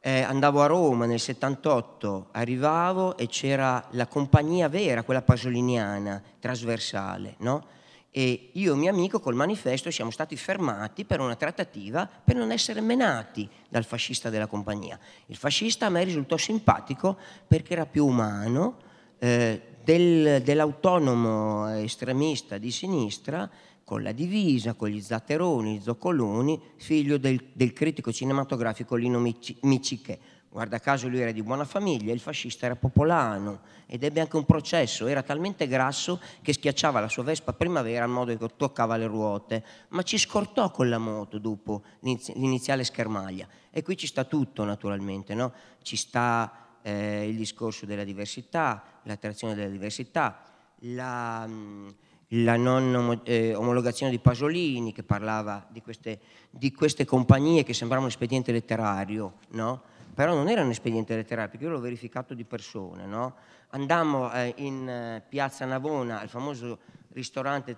Eh, andavo a Roma nel 78, arrivavo e c'era la compagnia vera, quella pasoliniana, trasversale, no? e io e mio amico col manifesto siamo stati fermati per una trattativa per non essere menati dal fascista della compagnia. Il fascista a me risultò simpatico perché era più umano, eh, del, dell'autonomo estremista di sinistra con la divisa, con gli zatteroni, gli zoccoloni, figlio del, del critico cinematografico Lino Miciche. Guarda caso lui era di buona famiglia, il fascista era popolano ed ebbe anche un processo, era talmente grasso che schiacciava la sua Vespa primavera al modo che toccava le ruote, ma ci scortò con la moto dopo l'iniziale schermaglia. E qui ci sta tutto naturalmente, no? ci sta eh, il discorso della diversità, l'attrazione della diversità, la, mm, la non eh, omologazione di Pasolini che parlava di queste, di queste compagnie che sembravano un espediente letterario, no? però non era un espediente letterario perché io l'ho verificato di persona. No? Andammo eh, in eh, piazza Navona al famoso ristorante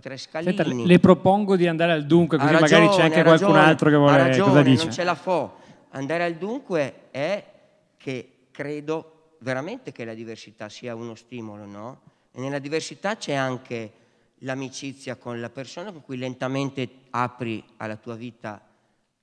Tre Scalini. Senta, le propongo di andare al dunque, così ragione, magari c'è anche ragione, qualcun altro che vuole... Ha ragione, cosa dice? non ce la fo. Andare al dunque è che credo veramente che la diversità sia uno stimolo, no? E nella diversità c'è anche l'amicizia con la persona con cui lentamente apri alla tua vita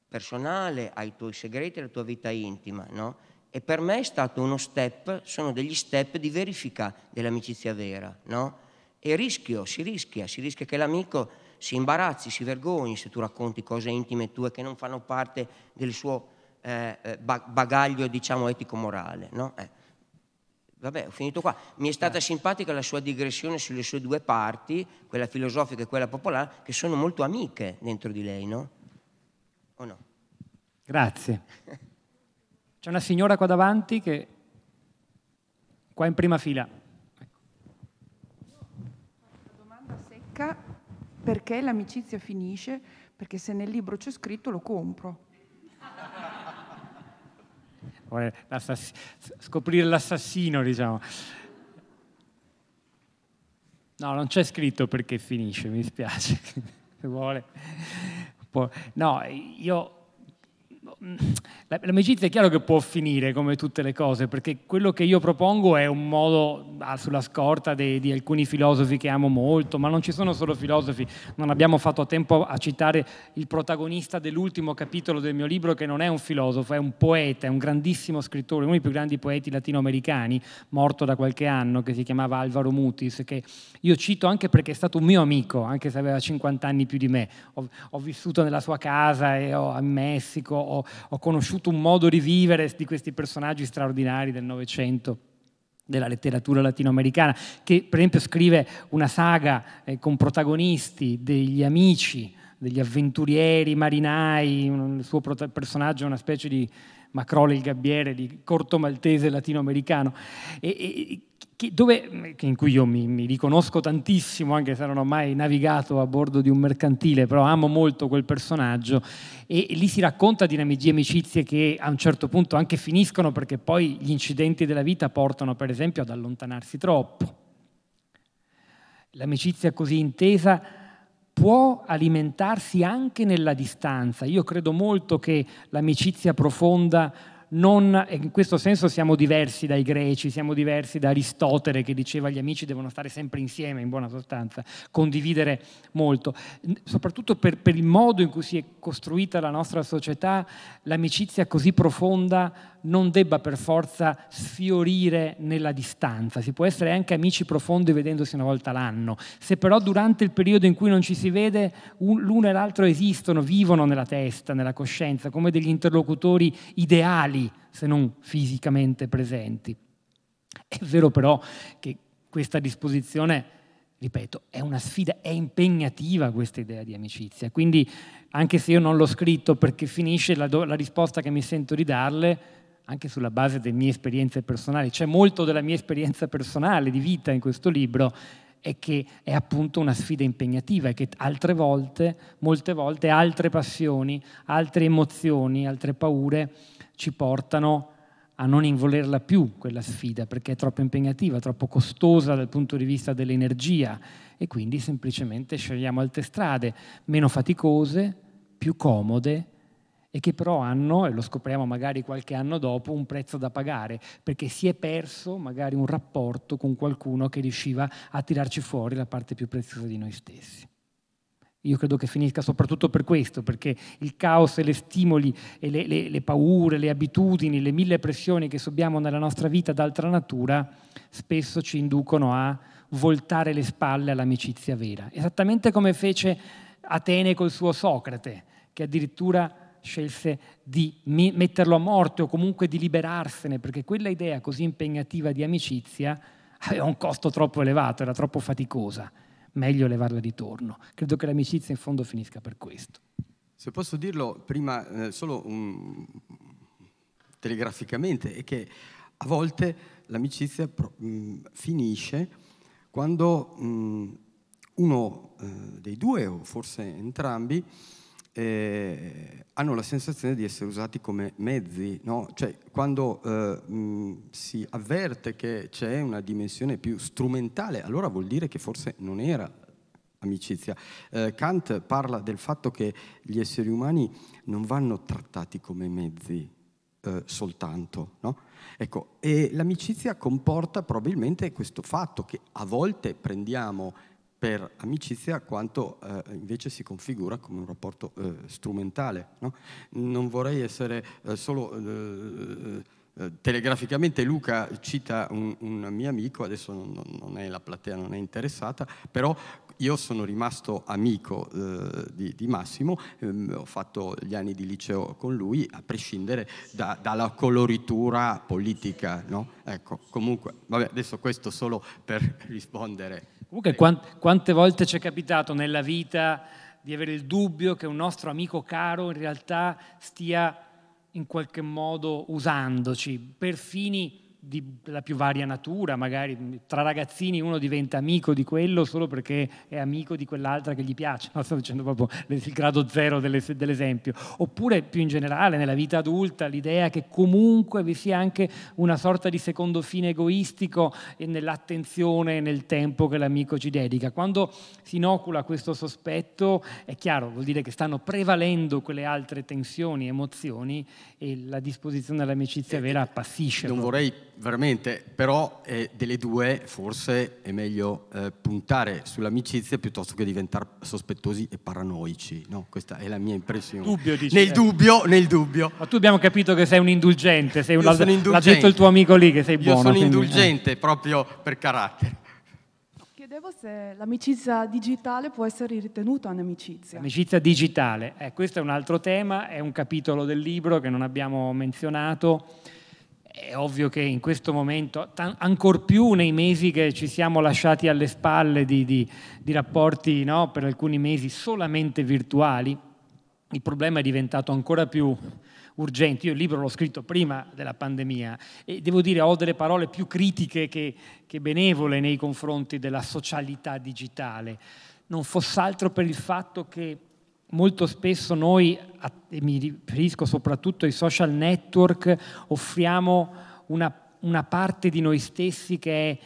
personale, ai tuoi segreti, alla tua vita intima, no? E per me è stato uno step, sono degli step di verifica dell'amicizia vera, no? E rischio, si rischia, si rischia che l'amico si imbarazzi, si vergogni se tu racconti cose intime tue che non fanno parte del suo eh, eh bagaglio diciamo, etico-morale. No? Eh. Vabbè, ho finito qua. Mi è stata simpatica la sua digressione sulle sue due parti, quella filosofica e quella popolare, che sono molto amiche dentro di lei, no? O no? Grazie. C'è una signora qua davanti che... qua in prima fila. Ecco. Una domanda secca, perché l'amicizia finisce? Perché se nel libro c'è scritto lo compro scoprire l'assassino, diciamo. No, non c'è scritto perché finisce, mi dispiace. Se vuole. No, io Mm, l'amicizia è chiaro che può finire come tutte le cose, perché quello che io propongo è un modo ah, sulla scorta di, di alcuni filosofi che amo molto, ma non ci sono solo filosofi, non abbiamo fatto tempo a citare il protagonista dell'ultimo capitolo del mio libro che non è un filosofo, è un poeta, è un grandissimo scrittore, uno dei più grandi poeti latinoamericani, morto da qualche anno, che si chiamava Alvaro Mutis, che io cito anche perché è stato un mio amico, anche se aveva 50 anni più di me. Ho, ho vissuto nella sua casa e ho, in Messico, ho, ho conosciuto un modo di vivere di questi personaggi straordinari del Novecento della letteratura latinoamericana, che per esempio scrive una saga eh, con protagonisti, degli amici, degli avventurieri, marinai, il suo personaggio è una specie di Macrole il gabbiere, di corto maltese latinoamericano. E, e, Mm, che dove, in cui io mi, mi, riconosco tantissimo, anche se non ho mai navigato a bordo di un mercantile, però amo molto quel personaggio, e lì si racconta di amicizie che a un certo punto anche finiscono perché poi gli incidenti della vita portano per esempio ad allontanarsi troppo. L'amicizia così intesa può alimentarsi anche nella distanza. Io credo molto che l'amicizia profonda non, in questo senso siamo diversi dai greci, siamo diversi da Aristotele che diceva gli amici devono stare sempre insieme, in buona sostanza, condividere molto. Soprattutto per, per il modo in cui si è costruita la nostra società, l'amicizia così profonda non debba per forza sfiorire nella distanza, si può essere anche amici profondi vedendosi una volta l'anno, se però durante il periodo in cui non ci si vede l'uno e l'altro esistono, vivono nella testa, nella coscienza, come degli interlocutori ideali, se non fisicamente presenti. È vero però che questa disposizione ripeto, è una sfida, è impegnativa questa idea di amicizia. Quindi, anche se io non l'ho scritto perché finisce la, do, la risposta che mi sento di darle, anche sulla base delle mie esperienze personali, c'è molto della mia esperienza personale di vita in questo libro, è che è appunto una sfida impegnativa e che altre volte, molte volte, altre passioni, altre emozioni, altre paure ci portano a non volerla più quella sfida perché è troppo impegnativa, troppo costosa dal punto di vista dell'energia e quindi semplicemente scegliamo altre strade meno faticose, più comode, e che però hanno, e lo scopriamo magari qualche anno dopo, un prezzo da pagare, perché si è perso magari un rapporto con qualcuno che riusciva a tirarci fuori la parte più preziosa di noi stessi. Io credo che finisca soprattutto per questo, perché il caos e le stimoli e le, le, le paure, le abitudini, le mille pressioni che subiamo nella nostra vita d'altra natura spesso ci inducono a voltare le spalle all'amicizia vera, esattamente come fece Atene col suo Socrate, che addirittura scelse di metterlo a morte o comunque di liberarsene, perché quella idea così impegnativa di amicizia aveva un costo troppo elevato, era troppo faticosa, meglio levarla di torno. Credo che l'amicizia in fondo finisca per questo. Se posso dirlo prima, eh, solo um, telegraficamente, è che a volte l'amicizia pro, mh, finisce quando mh, uno eh, dei due, o forse entrambi, eh, hanno la sensazione di essere usati come mezzi, no? cioè, quando eh, mh, si avverte che c'è una dimensione più strumentale, allora vuol dire che forse non era amicizia. Eh, Kant parla del fatto che gli esseri umani non vanno trattati come mezzi eh, soltanto, no? ecco, e l'amicizia comporta probabilmente questo fatto che a volte prendiamo per amicizia quanto eh, invece si configura come un rapporto eh, strumentale. No? Non vorrei essere eh, solo... Eh, eh, eh, telegraficamente Luca cita un, un, mio amico, adesso non, non, è la platea, non è interessata, però io sono rimasto amico eh, di, di, Massimo, ehm, ho fatto gli anni di liceo con lui, a prescindere da, dalla coloritura politica. No? Ecco, comunque, vabbè, adesso questo solo per rispondere. Comunque, quant- quante volte ci è capitato nella vita di avere il dubbio che un nostro amico caro in realtà stia in qualche modo usandoci per fini della più varia natura, magari tra ragazzini uno diventa amico di quello solo perché è amico di quell'altra che gli piace, no? sto dicendo proprio il grado zero dell'esempio, oppure più in generale nella vita adulta l'idea che comunque vi sia anche una sorta di secondo fine egoistico nell'attenzione e nel tempo che l'amico ci dedica. Quando si inocula questo sospetto è chiaro, vuol dire che stanno prevalendo quelle altre tensioni, emozioni e la disposizione all'amicizia eh, vera eh, appassisce. Non vorrei veramente, però eh, delle due forse è meglio eh, puntare sull'amicizia piuttosto che diventare sospettosi e paranoici, no? Questa è la mia impressione. Dubbio, dici, nel eh. dubbio, nel dubbio. Ma tu abbiamo capito che sei un indulgente, sei un Io sono indulgente. l'ha detto il tuo amico lì che sei buono. Io sono quindi, eh. indulgente proprio per carattere. Chiedevo se l'amicizia digitale può essere ritenuta un'amicizia. L'amicizia digitale, eh, questo è un altro tema, è un capitolo del libro che non abbiamo menzionato è ovvio che in questo momento, ancor più nei mesi che ci siamo lasciati alle spalle di, di, di rapporti no, per alcuni mesi solamente virtuali, il problema è diventato ancora più urgente. Io il libro l'ho scritto prima della pandemia e devo dire ho delle parole più critiche che, che benevole nei confronti della socialità digitale. Non fosse altro per il fatto che molto spesso noi, e mi riferisco soprattutto ai social network, offriamo una, una parte di noi stessi che è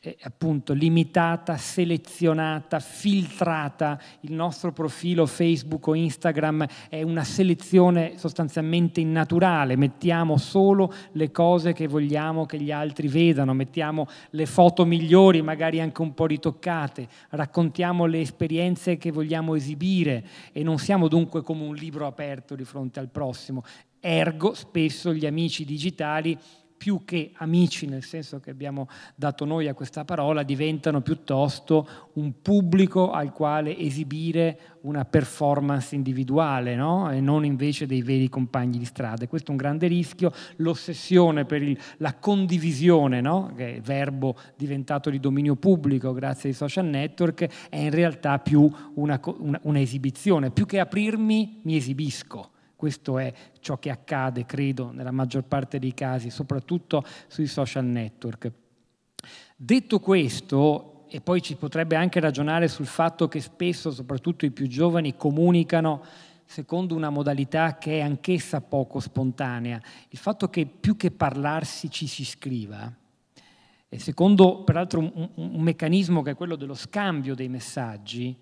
eh, appunto limitata, selezionata, filtrata. Il nostro profilo Facebook o Instagram è una selezione sostanzialmente innaturale, mettiamo solo le cose che vogliamo che gli altri vedano, mettiamo le foto migliori, magari anche un po' ritoccate, raccontiamo le esperienze che vogliamo esibire e non siamo dunque come un libro aperto di fronte al prossimo. Ergo, spesso gli amici digitali più che amici nel senso che abbiamo dato noi a questa parola, diventano piuttosto un pubblico al quale esibire una performance individuale no? e non invece dei veri compagni di strada. questo è un grande rischio, l'ossessione per il, la condivisione, no? che è verbo diventato di dominio pubblico grazie ai social network, è in realtà più una, una, una esibizione, più che aprirmi mi esibisco. Questo è ciò che accade, credo, nella maggior parte dei casi, soprattutto sui social network. Detto questo, e poi ci potrebbe anche ragionare sul fatto che spesso, soprattutto i più giovani, comunicano secondo una modalità che è anch'essa poco spontanea. Il fatto che più che parlarsi ci si scriva, e secondo peraltro un, un, meccanismo che è quello dello scambio dei messaggi,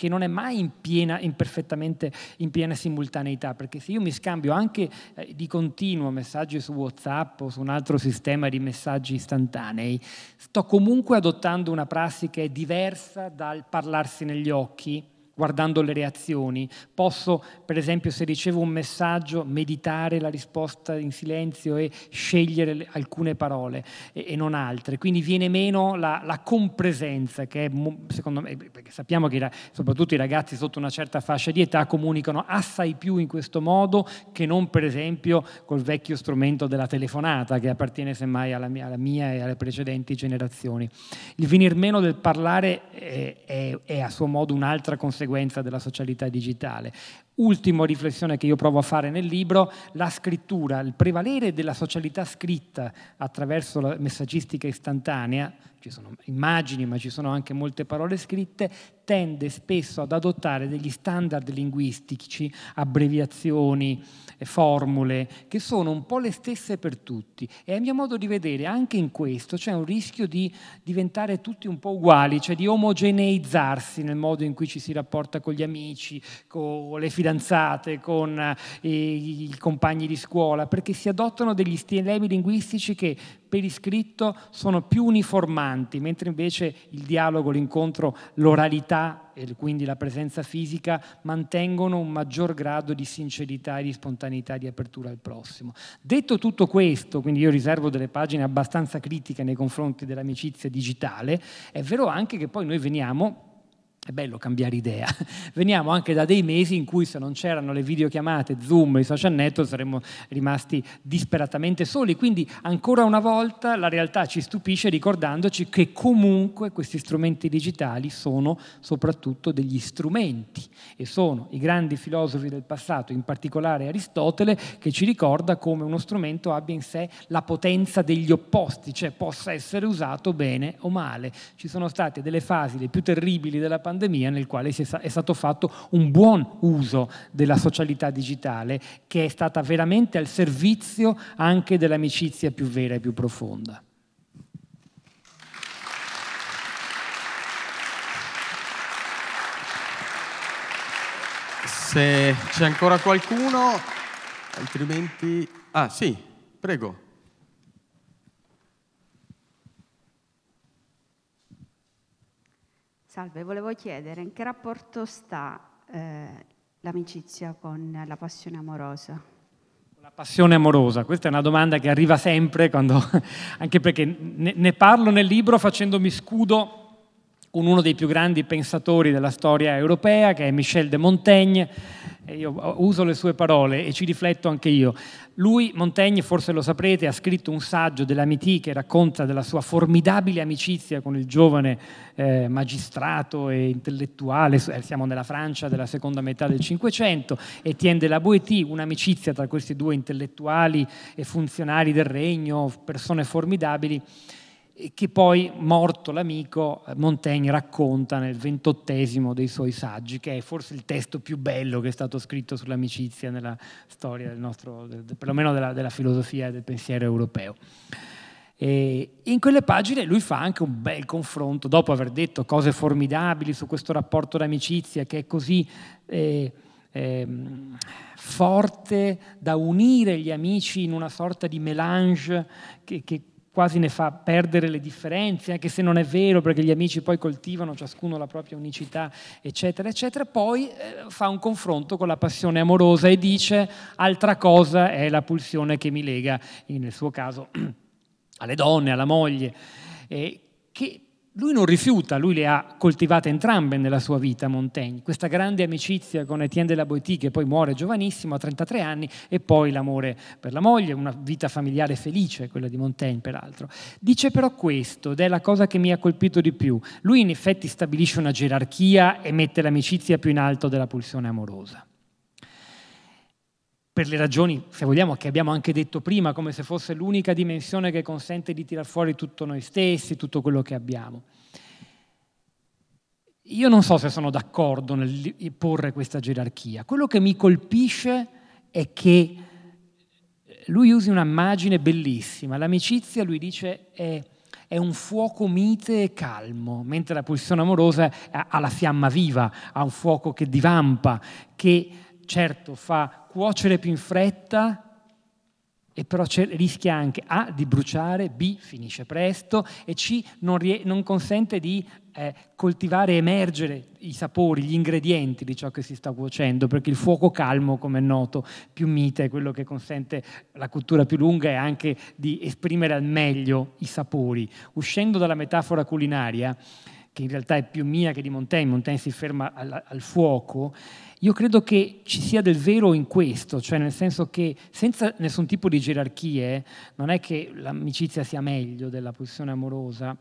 che non è mai in piena, in perfettamente in piena simultaneità, perché se io mi scambio anche eh, di continuo messaggi su WhatsApp o su un altro sistema di messaggi istantanei, sto comunque adottando una prassi che è diversa dal parlarsi negli occhi guardando le reazioni. Posso, per esempio, se ricevo un messaggio, meditare la risposta in silenzio e scegliere alcune parole e, e non altre. Quindi viene meno la, la compresenza, che è, secondo me, perché sappiamo che soprattutto i ragazzi sotto una certa fascia di età comunicano assai più in questo modo che non, per esempio, col vecchio strumento della telefonata, che appartiene semmai alla mia, alla mia e alle precedenti generazioni. Il venir meno del parlare è, è, è a suo modo un'altra conseguenza conseguenza della socialità digitale. Ultima riflessione che io provo a fare nel libro, la scrittura, il prevalere della socialità scritta attraverso la messaggistica istantanea, ci sono immagini ma ci sono anche molte parole scritte, tende spesso ad adottare degli standard linguistici, abbreviazioni, formule, che sono un po' le stesse per tutti. E a mio modo di vedere anche in questo c'è un rischio di diventare tutti un po' uguali, cioè di omogeneizzarsi nel modo in cui ci si rapporta con gli amici, con le fidanzate, con eh, i compagni di scuola, perché si adottano degli stilemi linguistici che per iscritto sono più uniformanti, mentre invece il dialogo, l'incontro, l'oralità e quindi la presenza fisica mantengono un maggior grado di sincerità e di spontaneità di apertura al prossimo. Detto tutto questo, quindi io riservo delle pagine abbastanza critiche nei confronti dell'amicizia digitale, è vero anche che poi noi veniamo è bello cambiare idea. Veniamo anche da dei mesi in cui se non c'erano le videochiamate, Zoom e i social network saremmo rimasti disperatamente soli. Quindi ancora una volta la realtà ci stupisce ricordandoci che comunque questi strumenti digitali sono soprattutto degli strumenti e sono i grandi filosofi del passato, in particolare Aristotele, che ci ricorda come uno strumento abbia in sé la potenza degli opposti, cioè possa essere usato bene o male. Ci sono state delle fasi le più terribili della pandemia pandemia nel quale è stato fatto un buon uso della socialità digitale che è stata veramente al servizio anche dell'amicizia più vera e più profonda. Se c'è ancora qualcuno, altrimenti... Ah sì, prego. Salve, volevo chiedere in che rapporto sta eh, l'amicizia con la passione amorosa? La passione amorosa, questa è una domanda che arriva sempre, quando, anche perché ne, ne parlo nel libro facendomi scudo con uno dei più grandi pensatori della storia europea, che è Michel de Montaigne. Io uh, uso le sue parole e ci rifletto anche io. Lui, Montaigne, forse lo saprete, ha scritto un saggio dell'amitì che racconta della sua formidabile amicizia con il giovane eh, magistrato e intellettuale, eh, siamo nella Francia della seconda metà del Cinquecento, Etienne de la Boétie, un'amicizia tra questi due intellettuali e funzionari del regno, persone formidabili che poi, morto l'amico, eh, Montaigne racconta nel ventottesimo dei suoi saggi, che è forse il testo più bello che è stato scritto sull'amicizia nella storia del nostro, perlomeno della, della filosofia e del pensiero europeo. E in quelle pagine lui fa anche un bel confronto, dopo aver detto cose formidabili su questo rapporto d'amicizia che è così... Eh, Ehm, forte da unire gli amici in una sorta di melange che, che, quasi ne fa perdere le differenze, anche se non è vero perché gli amici poi coltivano ciascuno la propria unicità, eccetera, eccetera, poi eh, fa un confronto con la passione amorosa e dice altra cosa è la pulsione che mi lega, nel suo caso alle donne, alla moglie, eh, che lui non rifiuta, lui le ha coltivate entrambe nella sua vita, Montaigne, questa grande amicizia con Etienne de la Boétie che poi muore giovanissimo a 33 anni e poi l'amore per la moglie, una vita familiare felice, quella di Montaigne peraltro. Dice però questo, ed è la cosa che mi ha colpito di più, lui in effetti stabilisce una gerarchia e mette l'amicizia più in alto della pulsione amorosa per le ragioni, se vogliamo, che abbiamo anche detto prima, come se fosse l'unica dimensione che consente di tirar fuori tutto noi stessi, tutto quello che abbiamo. Io non so se sono d'accordo nel porre questa gerarchia. Quello che mi colpisce è che lui usi un'immagine bellissima. L'amicizia, lui dice, è, è un fuoco mite e calmo, mentre la pulsione amorosa ha la fiamma viva, ha un fuoco che divampa, che certo fa cuocere più in fretta e però rischia anche A di bruciare, B finisce presto e C non, rie- non consente di eh, coltivare e emergere i sapori, gli ingredienti di ciò che si sta cuocendo, perché il fuoco calmo, come è noto, più mite è quello che consente la cottura più lunga e anche di esprimere al meglio i sapori. Uscendo dalla metafora culinaria, che in realtà è più mia che di Montaigne, Montaigne si ferma al, al fuoco, io credo che ci sia del vero in questo, cioè nel senso che senza nessun tipo di gerarchie non è che l'amicizia sia meglio della posizione amorosa,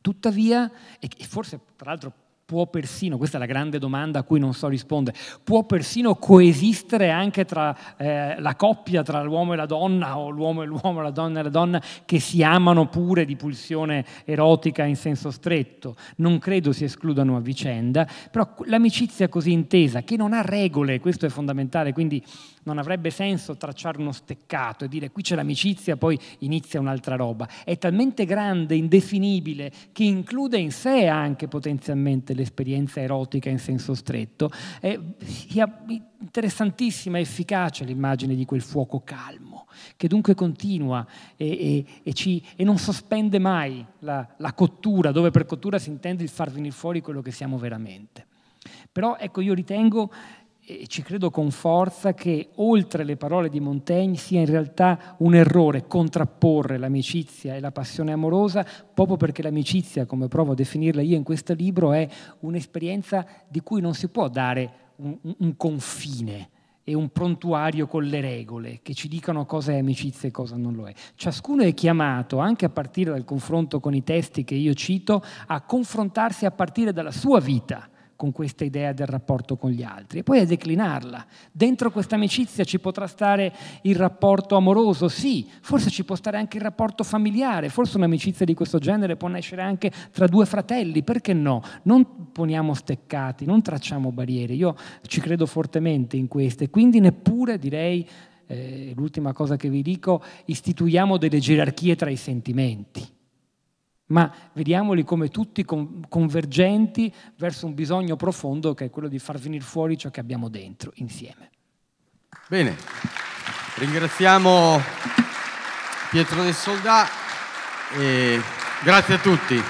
tuttavia, e forse tra l'altro può persino, questa è la grande domanda a cui non so rispondere, può persino coesistere anche tra eh, la coppia, tra l'uomo e la donna, o l'uomo e l'uomo, la donna e la donna, che si amano pure di pulsione erotica in senso stretto. Non credo si escludano a vicenda, però l'amicizia così intesa, che non ha regole, questo è fondamentale, quindi non avrebbe senso tracciare uno steccato e dire qui c'è l'amicizia, poi inizia un'altra roba. È talmente grande, indefinibile, che include in sé anche potenzialmente l'esperienza erotica in senso stretto. È interessantissima, e efficace l'immagine di quel fuoco calmo, che dunque continua e, e, e, ci, e non sospende mai la, la cottura, dove per cottura si intende il far venire fuori quello che siamo veramente. Però ecco, io ritengo e ci credo con forza che oltre le parole di Montaigne sia in realtà un errore contrapporre l'amicizia e la passione amorosa, proprio perché l'amicizia, come provo a definirla io in questo libro, è un'esperienza di cui non si può dare un, un confine e un prontuario con le regole che ci dicono cosa è amicizia e cosa non lo è. Ciascuno è chiamato, anche a partire dal confronto con i testi che io cito, a confrontarsi a partire dalla sua vita con questa idea del rapporto con gli altri e poi a declinarla. Dentro questa amicizia ci potrà stare il rapporto amoroso, sì, forse ci può stare anche il rapporto familiare, forse un'amicizia di questo genere può nascere anche tra due fratelli, perché no? Non poniamo steccati, non tracciamo barriere, io ci credo fortemente in queste, quindi neppure direi eh, l'ultima cosa che vi dico, istituiamo delle gerarchie tra i sentimenti ma vediamoli come tutti convergenti verso un bisogno profondo che è quello di far venire fuori ciò che abbiamo dentro insieme. Bene, ringraziamo Pietro De Soldà e grazie a tutti.